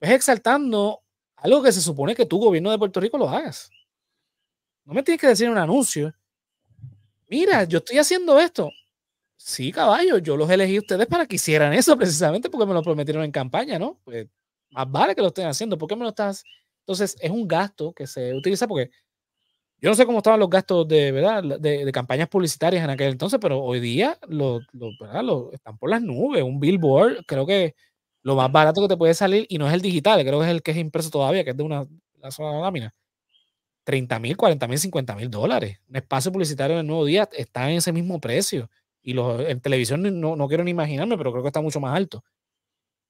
S1: es exaltando algo que se supone que tu gobierno de Puerto Rico lo hagas. No me tienes que decir un anuncio. Mira, yo estoy haciendo esto. Sí, caballo, yo los elegí a ustedes para que hicieran eso [LAUGHS] precisamente porque me lo prometieron en campaña, ¿no? Pues más vale que lo estén haciendo. ¿Por me lo estás? Entonces, es un gasto que se utiliza porque yo no sé cómo estaban los gastos de, ¿verdad? de, campañas publicitarias en aquel entonces, pero hoy día lo, están por las nubes. Un billboard, creo que lo más barato que te puede salir, y no es el digital, creo que es el que es impreso todavía, que es de una, sola lámina. 30 mil, 40 mil, 50 mil dólares. Un espacio publicitario en el nuevo día está en ese mismo precio. Y los, en televisión no, quiero ni imaginarme, pero creo que está mucho más alto.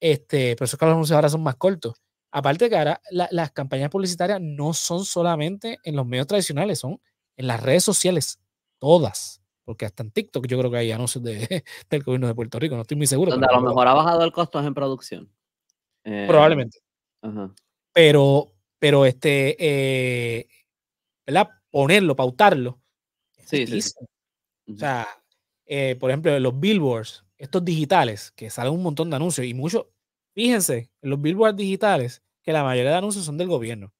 S1: Este, pero eso que los anuncios ahora son más cortos. Aparte que ahora las campañas publicitarias no son solamente en los medios tradicionales, son en las redes sociales, todas porque hasta en TikTok yo creo que hay anuncios [LAUGHS] del gobierno de Puerto Rico, no estoy muy seguro. Donde a lo mejor ha
S2: bajado el costo en producción. Eh, Probablemente.
S1: Pero, pero este, eh, ¿verdad? Ponerlo, pautarlo. Sí, sí. O sea, eh, por ejemplo, los billboards, estos digitales, que salen un montón de anuncios y muchos, fíjense, los billboards digitales, que la mayoría de anuncios son del gobierno.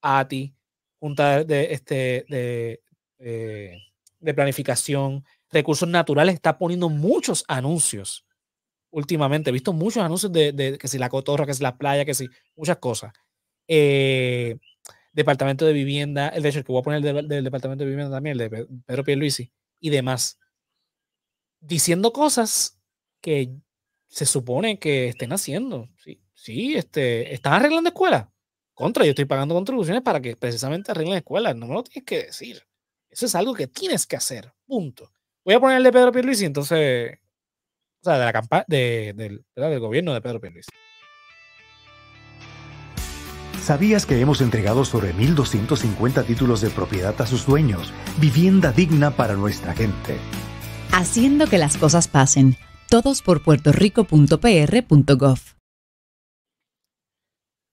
S1: ATI, Junta de, este, de de planificación, recursos naturales, está poniendo muchos anuncios últimamente. He visto muchos anuncios de, que si la cotorra, que si la playa, que si muchas cosas. Eh, departamento de vivienda, el de hecho, que voy a poner del, departamento de vivienda también, el de Pedro Pierluisi y demás. Diciendo cosas que se supone que estén haciendo. Sí, sí este, están arreglando escuelas. Contra, yo estoy pagando contribuciones para que precisamente arreglen escuelas. No me lo tienes que decir. Eso es algo que tienes que hacer, punto. Voy a ponerle Pedro Pierluisi, entonces, o sea, de la campaña de, del, del gobierno de Pedro Pierluisi. ¿Sabías que hemos entregado sobre 1.250 títulos de propiedad a sus dueños? Vivienda digna para nuestra gente.
S2: Haciendo que las cosas pasen. Todos por puertorrico.pr.gov.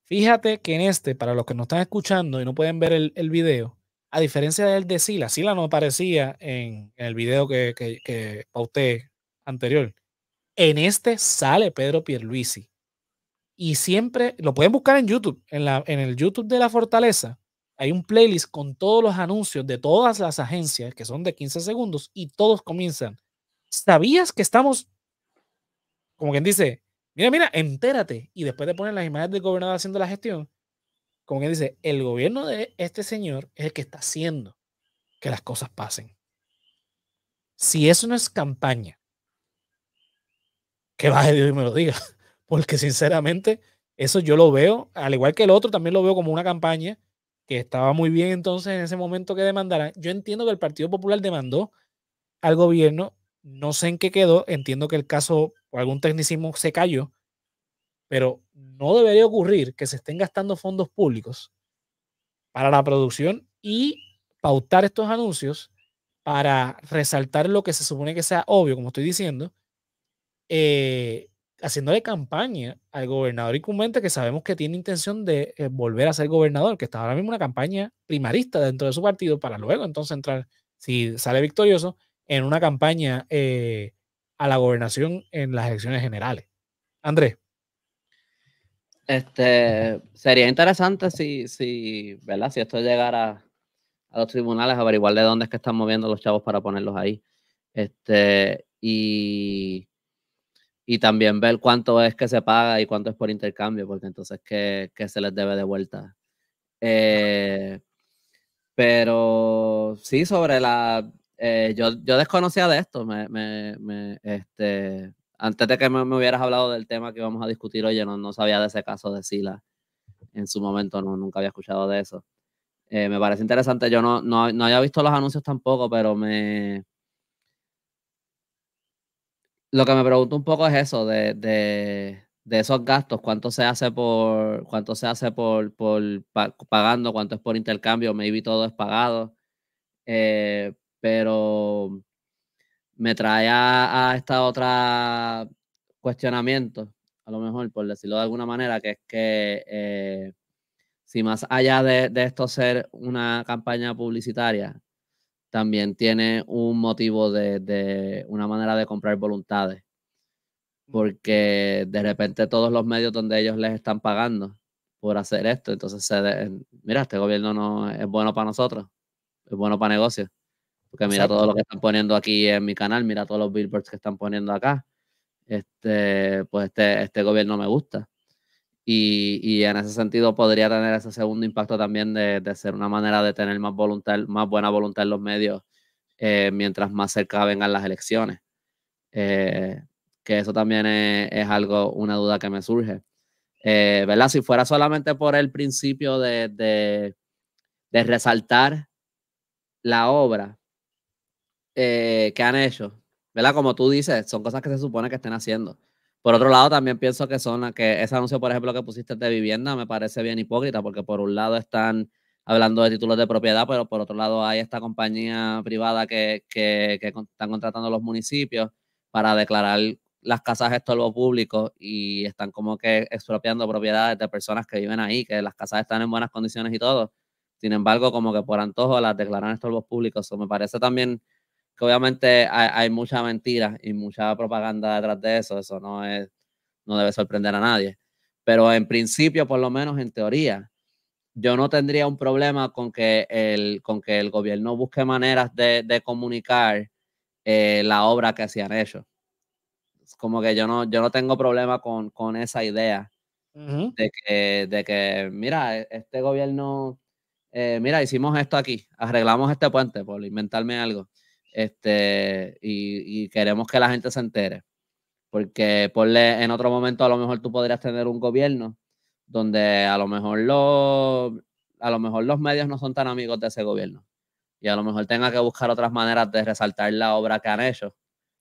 S1: Fíjate que en este, para los que nos están escuchando y no pueden ver el, el video, a diferencia del de Sila, Sila no aparecía en, el video que, pauté anterior. En este sale Pedro Pierluisi. Y siempre lo pueden buscar en YouTube. En, en el YouTube de la Fortaleza hay un playlist con todos los anuncios de todas las agencias que son de 15 segundos y todos comienzan. ¿Sabías que estamos, como quien dice, mira, mira, entérate? Y después de poner las imágenes del gobernador haciendo la gestión, como él dice, el gobierno de este señor es el que está haciendo que las cosas pasen. Si eso no es campaña, que baje Dios y me lo diga, [LAUGHS] porque sinceramente eso yo lo veo, al igual que el otro, también lo veo como una campaña que estaba muy bien entonces en ese momento que demandara Yo entiendo que el Partido Popular demandó al gobierno, no sé en qué quedó, entiendo que el caso, o algún tecnicismo, se cayó, pero no debería ocurrir que se estén gastando fondos públicos para la producción y pautar estos anuncios para resaltar lo que se supone que sea obvio, como estoy diciendo, eh, haciéndole campaña al gobernador incumbente que sabemos que tiene intención de eh, volver a ser gobernador, que está ahora mismo una campaña primarista dentro de su partido para luego entonces entrar, si sale victorioso, en una campaña eh, a la gobernación en las elecciones generales. Andrés.
S2: Este, sería interesante si, si, ¿verdad? si esto llegara a los tribunales, averiguar de dónde es que están moviendo los chavos para ponerlos ahí. Este, y, también ver cuánto es que se paga y cuánto es por intercambio, porque entonces qué, se les debe de vuelta. Eh, pero sí, sobre la. Eh, yo, yo, desconocía de esto. me, me, este, antes de que me, hubieras hablado del tema que vamos a discutir hoy, no, no, sabía de ese caso de Sila. En su momento no, nunca había escuchado de eso. Eh, me parece interesante. Yo no, no, había visto los anuncios tampoco, pero me. Lo que me pregunto un poco es eso, de, de, de esos gastos, cuánto se hace por, cuánto se hace por, por pagando, cuánto es por intercambio, maybe todo es pagado. Eh, pero me trae a, esta otra cuestionamiento, a lo mejor por decirlo de alguna manera, que es que eh, si más allá de, esto ser una campaña publicitaria, también tiene un motivo de, una manera de comprar voluntades. Porque de repente todos los medios donde ellos les están pagando por hacer esto, entonces se mira, este gobierno no es bueno para nosotros, es bueno para negocios. Porque mira todo lo que están poniendo aquí en mi canal, mira todos los billboards que están poniendo acá. Este, pues este, este gobierno me gusta. Y, en ese sentido podría tener ese segundo impacto también de, ser una manera de tener más voluntad, más buena voluntad en los medios eh, mientras más cerca vengan las elecciones. Eh, que eso también es, algo, una duda que me surge. Eh, ¿Verdad? Si fuera solamente por el principio de resaltar la obra, eh, que han hecho, ¿verdad? Como tú dices, son cosas que se supone que estén haciendo. Por otro lado, también pienso que son que ese anuncio, por ejemplo, que pusiste de vivienda me parece bien hipócrita, porque por un lado están hablando de títulos de propiedad, pero por otro lado hay esta compañía privada que, están contratando los municipios para declarar las casas estorbo público y están como que expropiando propiedades de personas que viven ahí, que las casas están en buenas condiciones y todo. Sin embargo, como que por antojo las declaran estorbos públicos. Eso me parece también que obviamente hay, mucha mentira y mucha propaganda detrás de eso, eso no, es, no debe sorprender a nadie. Pero en principio, por lo menos en teoría, yo no tendría un problema con que el, con que el gobierno busque maneras de, comunicar eh, la obra que se han hecho. Es como que yo no, yo no tengo problema con, esa idea de, que, mira, e, este gobierno, eh, mira, hicimos esto aquí, arreglamos este puente, por inventarme algo. Este, y, y queremos que la gente se entere. Porque por en otro momento a lo mejor tú podrías tener un gobierno donde a lo mejor los, a lo mejor los medios no son tan amigos de ese gobierno. Y a lo mejor tenga que buscar otras maneras de resaltar la obra que han hecho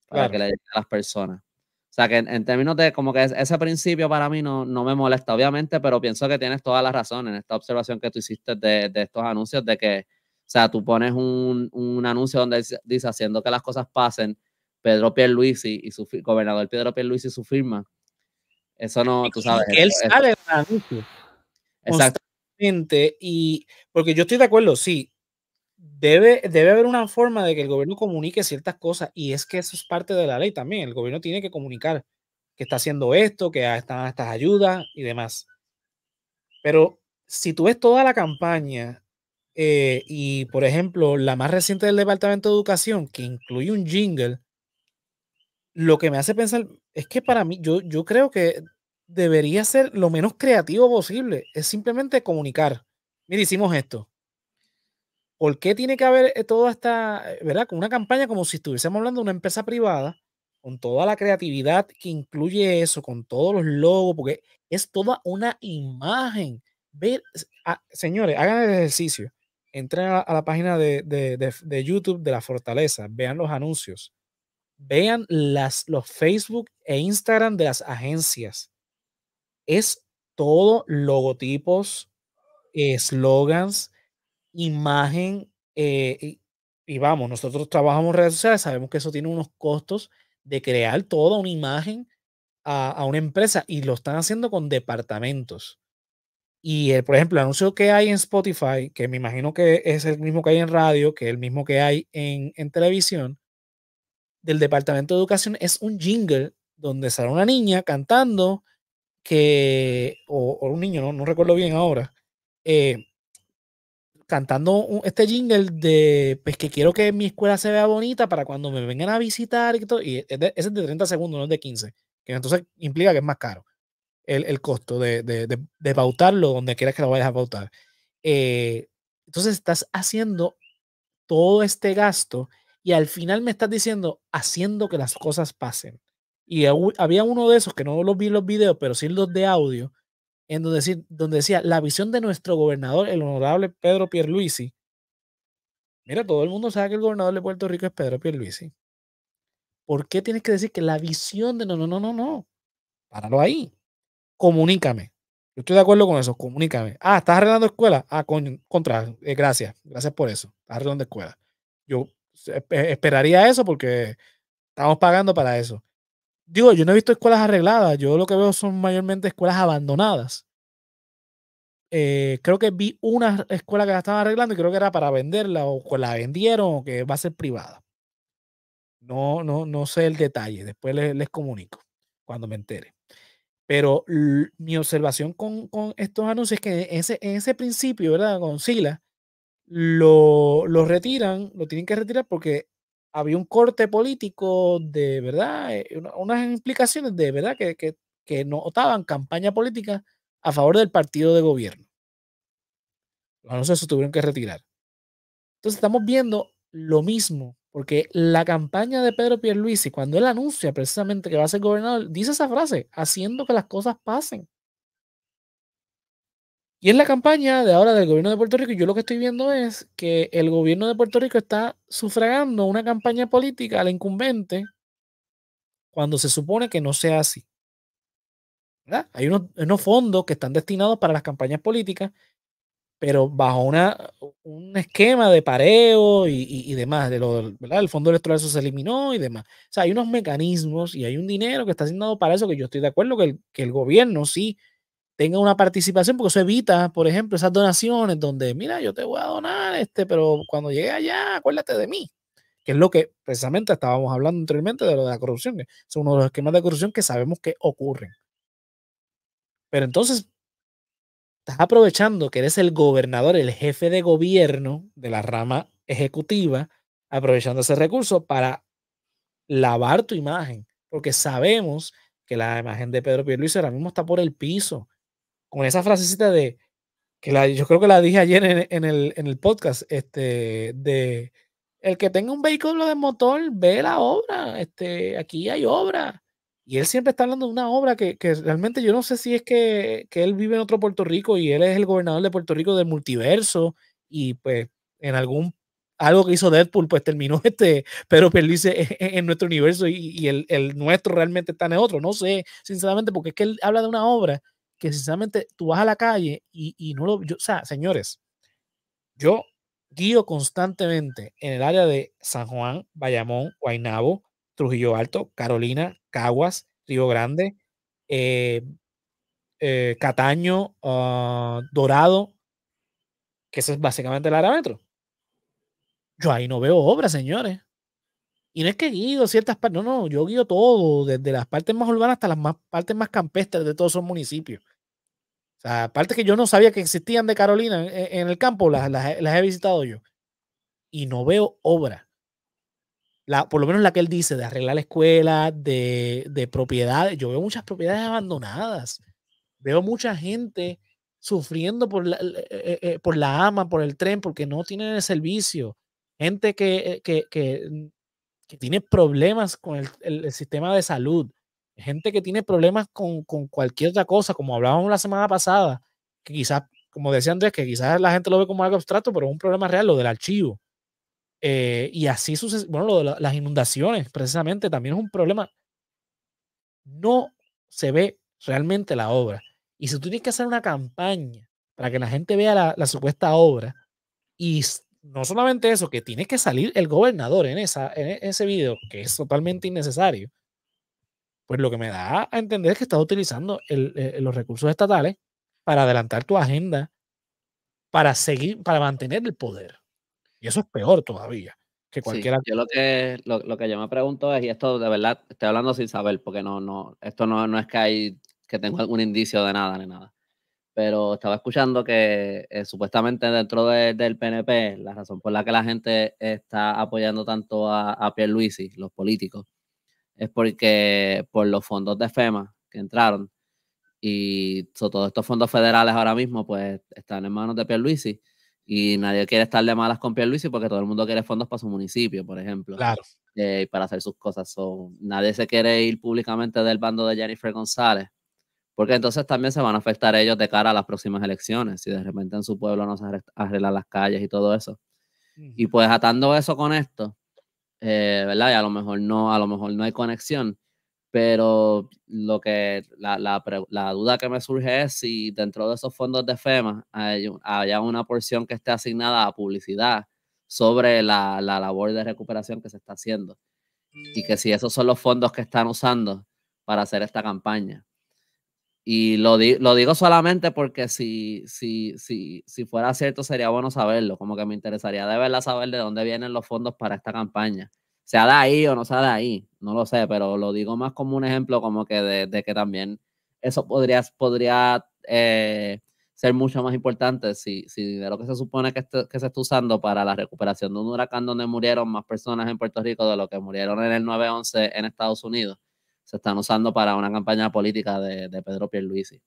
S2: para que le digan a las personas. O sea que en, términos de como que ese principio para mí no, no me molesta, obviamente, pero pienso que tienes toda la razón en esta observación que tú hiciste de, de estos anuncios de que o sea, tú pones un, un anuncio donde dice haciendo que las cosas pasen, Pedro Pierluisi y su gobernador Pedro Pierluisi y su firma. Eso no, tú sabes. él sale
S1: El anuncio. Exactamente. Y porque yo estoy de acuerdo, sí, Debe, debe, haber una forma de que el gobierno comunique ciertas cosas y es que eso es parte de la ley también. El gobierno tiene que comunicar que está haciendo esto, que están estas ayudas y demás. Pero si tú ves toda la campaña eh, y por ejemplo, la más reciente del Departamento de Educación, que incluye un jingle, lo que me hace pensar es que para mí, yo, yo creo que debería ser lo menos creativo posible. Es simplemente comunicar. Mira, hicimos esto. ¿Por qué tiene que haber eh, toda esta, eh, verdad? Con una campaña como si estuviésemos hablando de una empresa privada, con toda la creatividad que incluye eso, con todos los logos, porque es toda una imagen. Ver, ah, señores, hagan el ejercicio entren a, la página de, YouTube de La Fortaleza, vean los anuncios, vean las, los Facebook e Instagram de las agencias. Es todo logotipos, eslogans, imagen. Eh, y, vamos, nosotros trabajamos redes sociales, sabemos que eso tiene unos costos de crear toda una imagen a, a una empresa y lo están haciendo con departamentos. Y, eh, por ejemplo, el anuncio que hay en Spotify, que me imagino que es el mismo que hay en radio, que es el mismo que hay en, en televisión, del Departamento de Educación, es un jingle donde sale una niña cantando que, o, un niño, no, no, recuerdo bien ahora, eh, cantando este jingle de, pues que quiero que mi escuela se vea bonita para cuando me vengan a visitar y y ese es de 30 segundos, no es de 15, que entonces implica que es más caro el, costo de, de, pautarlo donde quieras que lo vayas a pautar. Eh, entonces estás haciendo todo este gasto y al final me estás diciendo haciendo que las cosas pasen. Y había uno de esos que no los vi en los videos, pero sí los de audio, en donde, decía, donde decía la visión de nuestro gobernador, el honorable Pedro Pierluisi. Mira, todo el mundo sabe que el gobernador de Puerto Rico es Pedro Pierluisi. ¿Por qué tienes que decir que la visión de no, no, no, no, no? Páralo ahí comunícame. Yo estoy de acuerdo con eso, comunícame. Ah, ¿estás arreglando escuela? Ah, contra, eh, gracias, gracias por eso, estás arreglando escuela. Yo esperaría eso porque estamos pagando para eso. Digo, yo no he visto escuelas arregladas, yo lo que veo son mayormente escuelas abandonadas. Eh, creo que vi una escuela que la estaban arreglando y creo que era para venderla o la vendieron o que va a ser privada. No, no, no sé el detalle, después les, les comunico cuando me entere. Pero mi observación con, estos anuncios es que en ese, ese principio, ¿verdad? Con Sila, lo, retiran, lo tienen que retirar porque había un corte político de, ¿verdad? Eh, unas implicaciones de, ¿verdad? Que, que, que notaban campaña política a favor del partido de gobierno. Los anuncios se tuvieron que retirar. Entonces estamos viendo lo mismo porque la campaña de Pedro Pierluisi, cuando él anuncia precisamente que va a ser gobernador, dice esa frase, haciendo que las cosas pasen. Y en la campaña de ahora del gobierno de Puerto Rico, yo lo que estoy viendo es que el gobierno de Puerto Rico está sufragando una campaña política al incumbente cuando se supone que no sea así. Hay unos fondos que están destinados para las campañas políticas pero bajo una, un esquema de pareo y, demás, de lo, ¿verdad? El fondo electoral eso se eliminó y demás. O sea, hay unos mecanismos y hay un dinero que está asignado para eso, que yo estoy de acuerdo que el, el gobierno sí tenga una participación, porque eso evita, por ejemplo, esas donaciones donde, mira, yo te voy a donar, este, pero cuando llegue allá, acuérdate de mí, que es lo que precisamente estábamos hablando anteriormente de lo de la corrupción, es uno de los esquemas de corrupción que sabemos que ocurren. Pero entonces, estás aprovechando que eres el gobernador, el jefe de gobierno de la rama ejecutiva, aprovechando ese recurso para lavar tu imagen, porque sabemos que la imagen de Pedro Pierluisi ahora mismo está por el piso, con esa frasecita de, que la, yo creo que la dije ayer en, el, en el podcast, este, de el que tenga un vehículo de motor, ve la obra, este, aquí hay obra, y él siempre está hablando de una obra que, realmente yo no sé si es que, él vive en otro Puerto Rico y él es el gobernador de Puerto Rico del multiverso y pues en algún, algo que hizo Deadpool pues terminó [LAUGHS] este, pero dice e, en, nuestro universo y, y el, nuestro realmente está en otro, no sé, sinceramente, porque es que él habla de una obra que sinceramente tú vas a la calle y, no lo, o sea, señores, yo guío constantemente en el área de San Juan, Bayamón, Guaynabo, Trujillo Alto, Carolina, Caguas, Río Grande, eh, eh, Cataño, ah, Dorado, que es básicamente el área Yo ahí no veo obras, señores. Y no es que guío ciertas partes, no, no, yo guío todo, desde las partes más urbanas hasta las partes más campestres de todos esos municipios. O sea, partes que yo no sabía que existían de Carolina en, el campo, las, las he visitado yo. Y no veo obra la, por lo menos la que él dice, de arreglar la escuela, de, de propiedades. Yo veo muchas propiedades abandonadas. Veo mucha gente sufriendo por la, eh, eh, eh, por la ama, por el tren, porque no tienen el servicio. Gente que, que, mm, que, tiene problemas con el, el, sistema de salud. Gente que tiene problemas con, con cualquier otra cosa, como hablábamos la semana pasada, que quizás, como decía Andrés, que quizás la gente lo ve como algo abstracto, pero es un problema real, lo del archivo. Eh, y así sucede, bueno, las inundaciones precisamente también es un problema. No se ve realmente la obra. Y si tú tienes que hacer una campaña para que la gente vea la, supuesta obra, y no solamente eso, que tiene que salir el gobernador en, e, ese video, que es totalmente innecesario, pues lo que me da a entender es que estás utilizando eh, los recursos estatales para adelantar tu agenda, para seguir, para mantener el poder. Y eso es peor todavía que cualquiera. yo
S2: lo que, lo, que yo me pregunto es, y esto de verdad estoy hablando sin saber, porque no, no, esto no, no es que hay, que tengo algún indicio de nada ni nada. Pero estaba escuchando que eh, supuestamente dentro del PNP, la razón por la que la gente está apoyando tanto a, a Pierluisi, los políticos, es porque por los fondos de FEMA que entraron y sobre todos estos fondos federales ahora mismo pues están en manos de Pierluisi. Y nadie quiere estar de malas con Pierluisi porque todo el mundo quiere fondos para su municipio, por ejemplo. Claro. Eh, para hacer sus cosas. nadie se quiere ir públicamente del bando de Jennifer González. Porque entonces también se van a afectar ellos de cara a las próximas elecciones. Si de repente en su pueblo no se arreglan las calles y todo eso. Y pues atando eso con esto, eh, ¿verdad? Y a lo mejor no, a lo mejor no hay conexión pero lo que la, duda que me surge es si dentro de esos fondos de FEMA hay, haya una porción que esté asignada a publicidad sobre la, labor de recuperación que se está haciendo y que si esos son los fondos que están usando para hacer esta campaña. Y lo, digo solamente porque si, si, si fuera cierto sería bueno saberlo, como que me interesaría de verdad saber de dónde vienen los fondos para esta campaña sea de ahí o no sea de ahí, no lo sé, pero lo digo más como un ejemplo como que de, que también eso podría, podría eh, ser mucho más importante si, si de lo que se supone que, se está usando para la recuperación de un huracán donde murieron más personas en Puerto Rico de lo que murieron en el 9 en Estados Unidos, se están usando para una campaña política de, Pedro Pierluisi.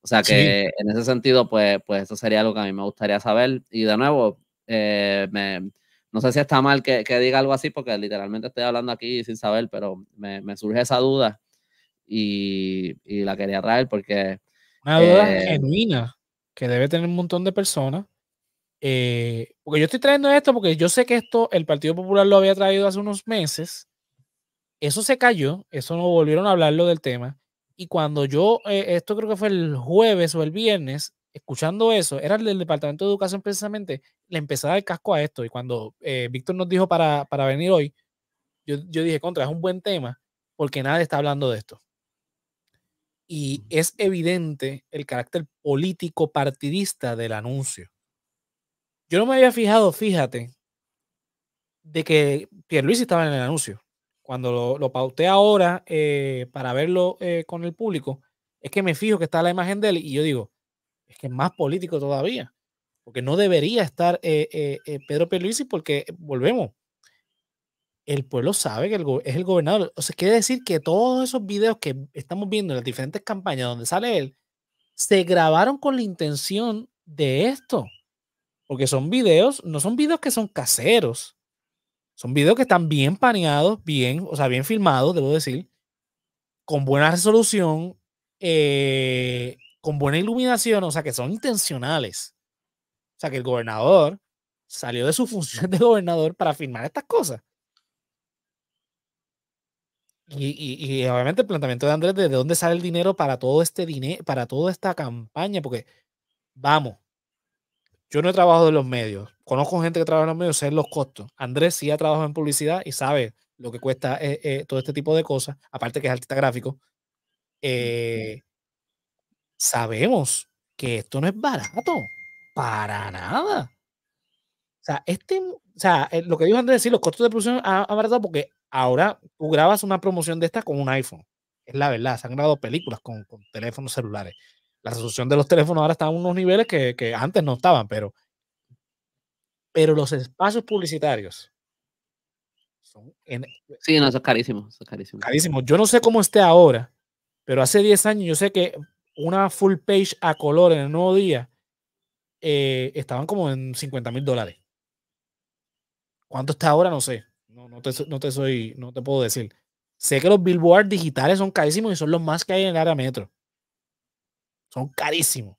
S2: O sea que en ese sentido, pues, pues eso sería algo que a mí me gustaría saber. Y de nuevo, eh, me, no sé si está mal que, diga algo así, porque literalmente estoy hablando aquí sin saber, pero me, surge esa duda y, la quería traer porque... Una duda eh,
S1: genuina que debe tener un montón de personas. Eh, porque yo estoy trayendo esto porque yo sé que esto el Partido Popular lo había traído hace unos meses. Eso se cayó, eso no volvieron a hablarlo del tema. Y cuando yo, eh, esto creo que fue el jueves o el viernes, escuchando eso, era el del Departamento de Educación precisamente, le empezaba el casco a esto. Y cuando eh, Víctor nos dijo para, venir hoy, yo, dije, contra, es un buen tema, porque nadie está hablando de esto. Y mm. es evidente el carácter político partidista del anuncio. Yo no me había fijado, fíjate, de que Pierluisi estaba en el anuncio. Cuando lo, pauté ahora eh, para verlo eh, con el público, es que me fijo que está la imagen de él y yo digo, es que es más político todavía, porque no debería estar eh, eh, eh, Pedro Pierluisi porque, volvemos, el pueblo sabe que el es el gobernador. O sea, quiere decir que todos esos videos que estamos viendo en las diferentes campañas donde sale él, se grabaron con la intención de esto. Porque son videos, no son videos que son caseros. Son videos que están bien paneados, bien, o sea, bien filmados, debo decir, con buena resolución, eh, con buena iluminación, o sea, que son intencionales. O sea, que el gobernador salió de su función de gobernador para firmar estas cosas. Y, obviamente el planteamiento de Andrés de, dónde sale el dinero para todo este dinero, para toda esta campaña, porque vamos, yo no he trabajado en los medios, conozco gente que trabaja en los medios, sé los costos. Andrés sí ha trabajado en publicidad y sabe lo que cuesta eh, eh, todo este tipo de cosas, aparte que es artista gráfico. Eh, sabemos que esto no es barato, para nada. O sea, este, o sea eh, lo que dijo Andrés, sí, los costos de producción han abaratado porque ahora tú grabas una promoción de esta con un iPhone. Es la verdad, se han grabado películas con, teléfonos celulares. La resolución de los teléfonos ahora está a unos niveles que, antes no estaban, pero, pero los espacios publicitarios son... sí, no, son carísimos, son carísimos. Carísimos. Yo no sé cómo esté ahora, pero hace 10 años yo sé que una full page a color en el nuevo día, eh, estaban como en 50 mil dólares. ¿Cuánto está ahora? No sé. No, te, soy, no te puedo decir. Sé que los billboards digitales son carísimos y son los más que hay en el área metro. Son carísimos.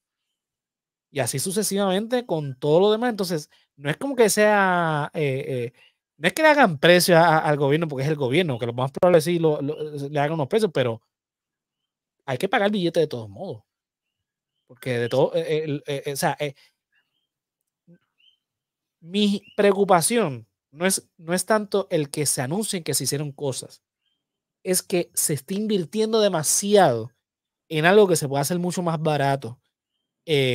S1: Y así sucesivamente con todo lo demás. Entonces, no es como que sea. Eh, eh, no es que le hagan precio al gobierno, porque es el gobierno, que lo más probable es lo, le hagan unos precios, pero hay que pagar billete de todos modos. Porque de todo, eh, eh, eh, o sea, mi preocupación no es, no es tanto el que se anuncien que se hicieron cosas, es que se está invirtiendo demasiado en algo que se puede hacer mucho más barato,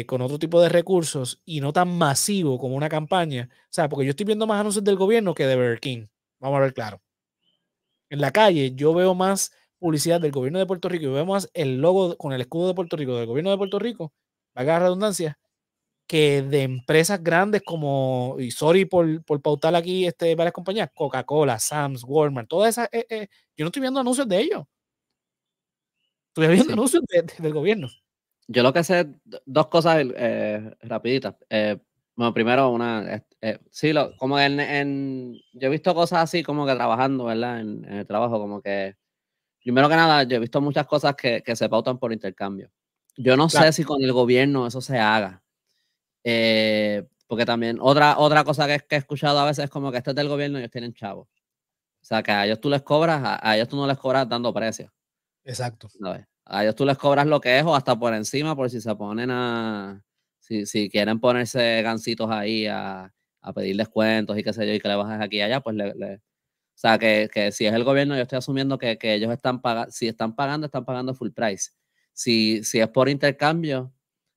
S1: con otro tipo de recursos y no tan masivo como una campaña. O sea, porque yo estoy viendo más anuncios del gobierno que de Burger King, vamos a ver claro. En la calle yo veo más publicidad del gobierno de Puerto Rico y vemos el logo con el escudo de Puerto Rico del gobierno de Puerto Rico, valga la redundancia, que de empresas grandes como, y sorry por, por pautar aquí este, varias compañías, Coca-Cola, Sam's, Walmart, todas esas, eh, eh, yo no estoy viendo anuncios de ellos. Estoy viendo anuncios del gobierno. Yo lo que
S2: sé, dos cosas eh, rapiditas. bueno, primero, una, sí, como en, en, yo he visto cosas así como que trabajando, ¿verdad? en el trabajo, como que primero que nada, yo he visto muchas cosas que, que se pautan por intercambio. Yo no sé si con el gobierno eso se haga. Eh, porque también otra, otra cosa que, he escuchado a veces es como que este es del gobierno y ellos tienen chavos. O sea, que a ellos tú les cobras, a, ellos tú no les cobras dando precios. Exacto. A ellos tú les cobras lo que es o hasta por encima por si se ponen a, si, si quieren ponerse gancitos ahí a, a pedir descuentos y qué sé yo y que le bajas aquí y allá, pues le o sea, que, que si es el gobierno, yo estoy asumiendo que, que ellos están pagando, si están pagando, están pagando full price. Si, si es por intercambio,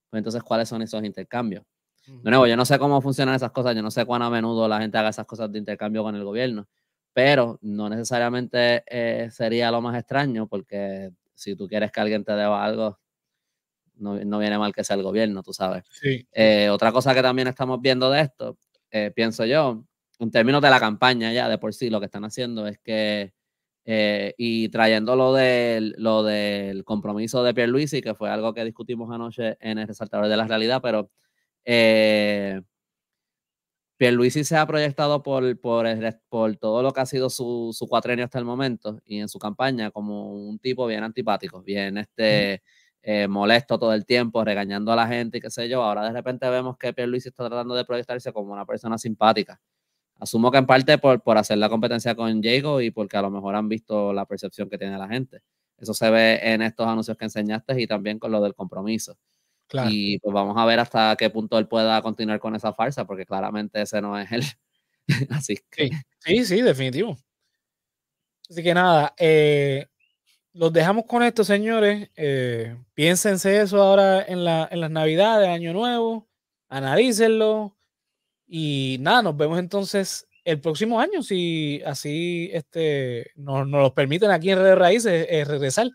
S2: pues entonces, ¿cuáles son esos intercambios? De nuevo, yo no sé cómo funcionan esas cosas, yo no sé cuán a menudo la gente haga esas cosas de intercambio con el gobierno, pero no necesariamente eh, sería lo más extraño porque si tú quieres que alguien te deba algo, no, no viene mal que sea el gobierno, tú sabes. Eh, otra cosa que también estamos viendo de esto, eh, pienso yo, en términos de la campaña ya de por sí, lo que están haciendo es que, eh, y trayendo lo del, lo del compromiso de Pierluisi, que fue algo que discutimos anoche en el resaltador de la realidad, pero eh, Pierluisi se ha proyectado por, por, por, todo lo que ha sido su, su, cuatrenio hasta el momento y en su campaña como un tipo bien antipático, bien este, eh, molesto todo el tiempo, regañando a la gente y qué sé yo. Ahora de repente vemos que Pierluisi está tratando de proyectarse como una persona simpática Asumo que en parte por, por hacer la competencia con Jago y porque a lo mejor han visto la percepción que tiene la gente. Eso se ve en estos anuncios que enseñaste y también con lo del compromiso. Y pues vamos a ver hasta qué punto él pueda continuar con esa farsa, porque claramente ese no es él.
S1: [LAUGHS] Así que. Sí, sí, definitivo. Así que nada, eh, los dejamos con esto, señores. Eh, piénsense eso ahora en, en las Navidades, Año Nuevo, analícenlo, y nada, nos vemos entonces el próximo año, si así este, nos, nos lo permiten aquí en Red Raíces eh, regresar.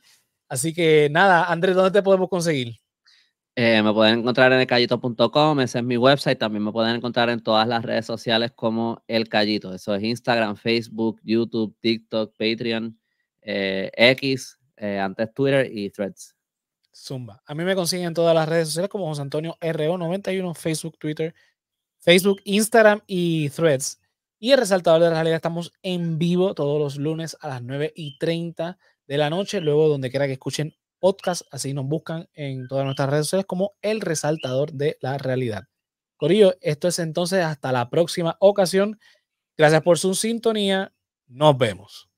S1: Así que nada, Andrés, ¿dónde te podemos conseguir?
S2: Eh, me pueden encontrar en elcallito.com, ese es mi website. También me pueden encontrar en todas las redes sociales como El Callito. Eso es Instagram, Facebook, YouTube, TikTok, Patreon, eh, X, antes Twitter y Threads.
S1: Zumba. A mí me consiguen en todas las redes sociales como José Antonio RO91, Facebook, Twitter, Facebook, Instagram y Threads. Y el resaltador de la realidad estamos en vivo todos los lunes a las 9 y 30 de la noche. Luego, donde quiera que escuchen podcast, así nos buscan en todas nuestras redes sociales como el resaltador de la realidad. Corillo, esto es entonces hasta la próxima ocasión. Gracias por su sintonía. Nos vemos.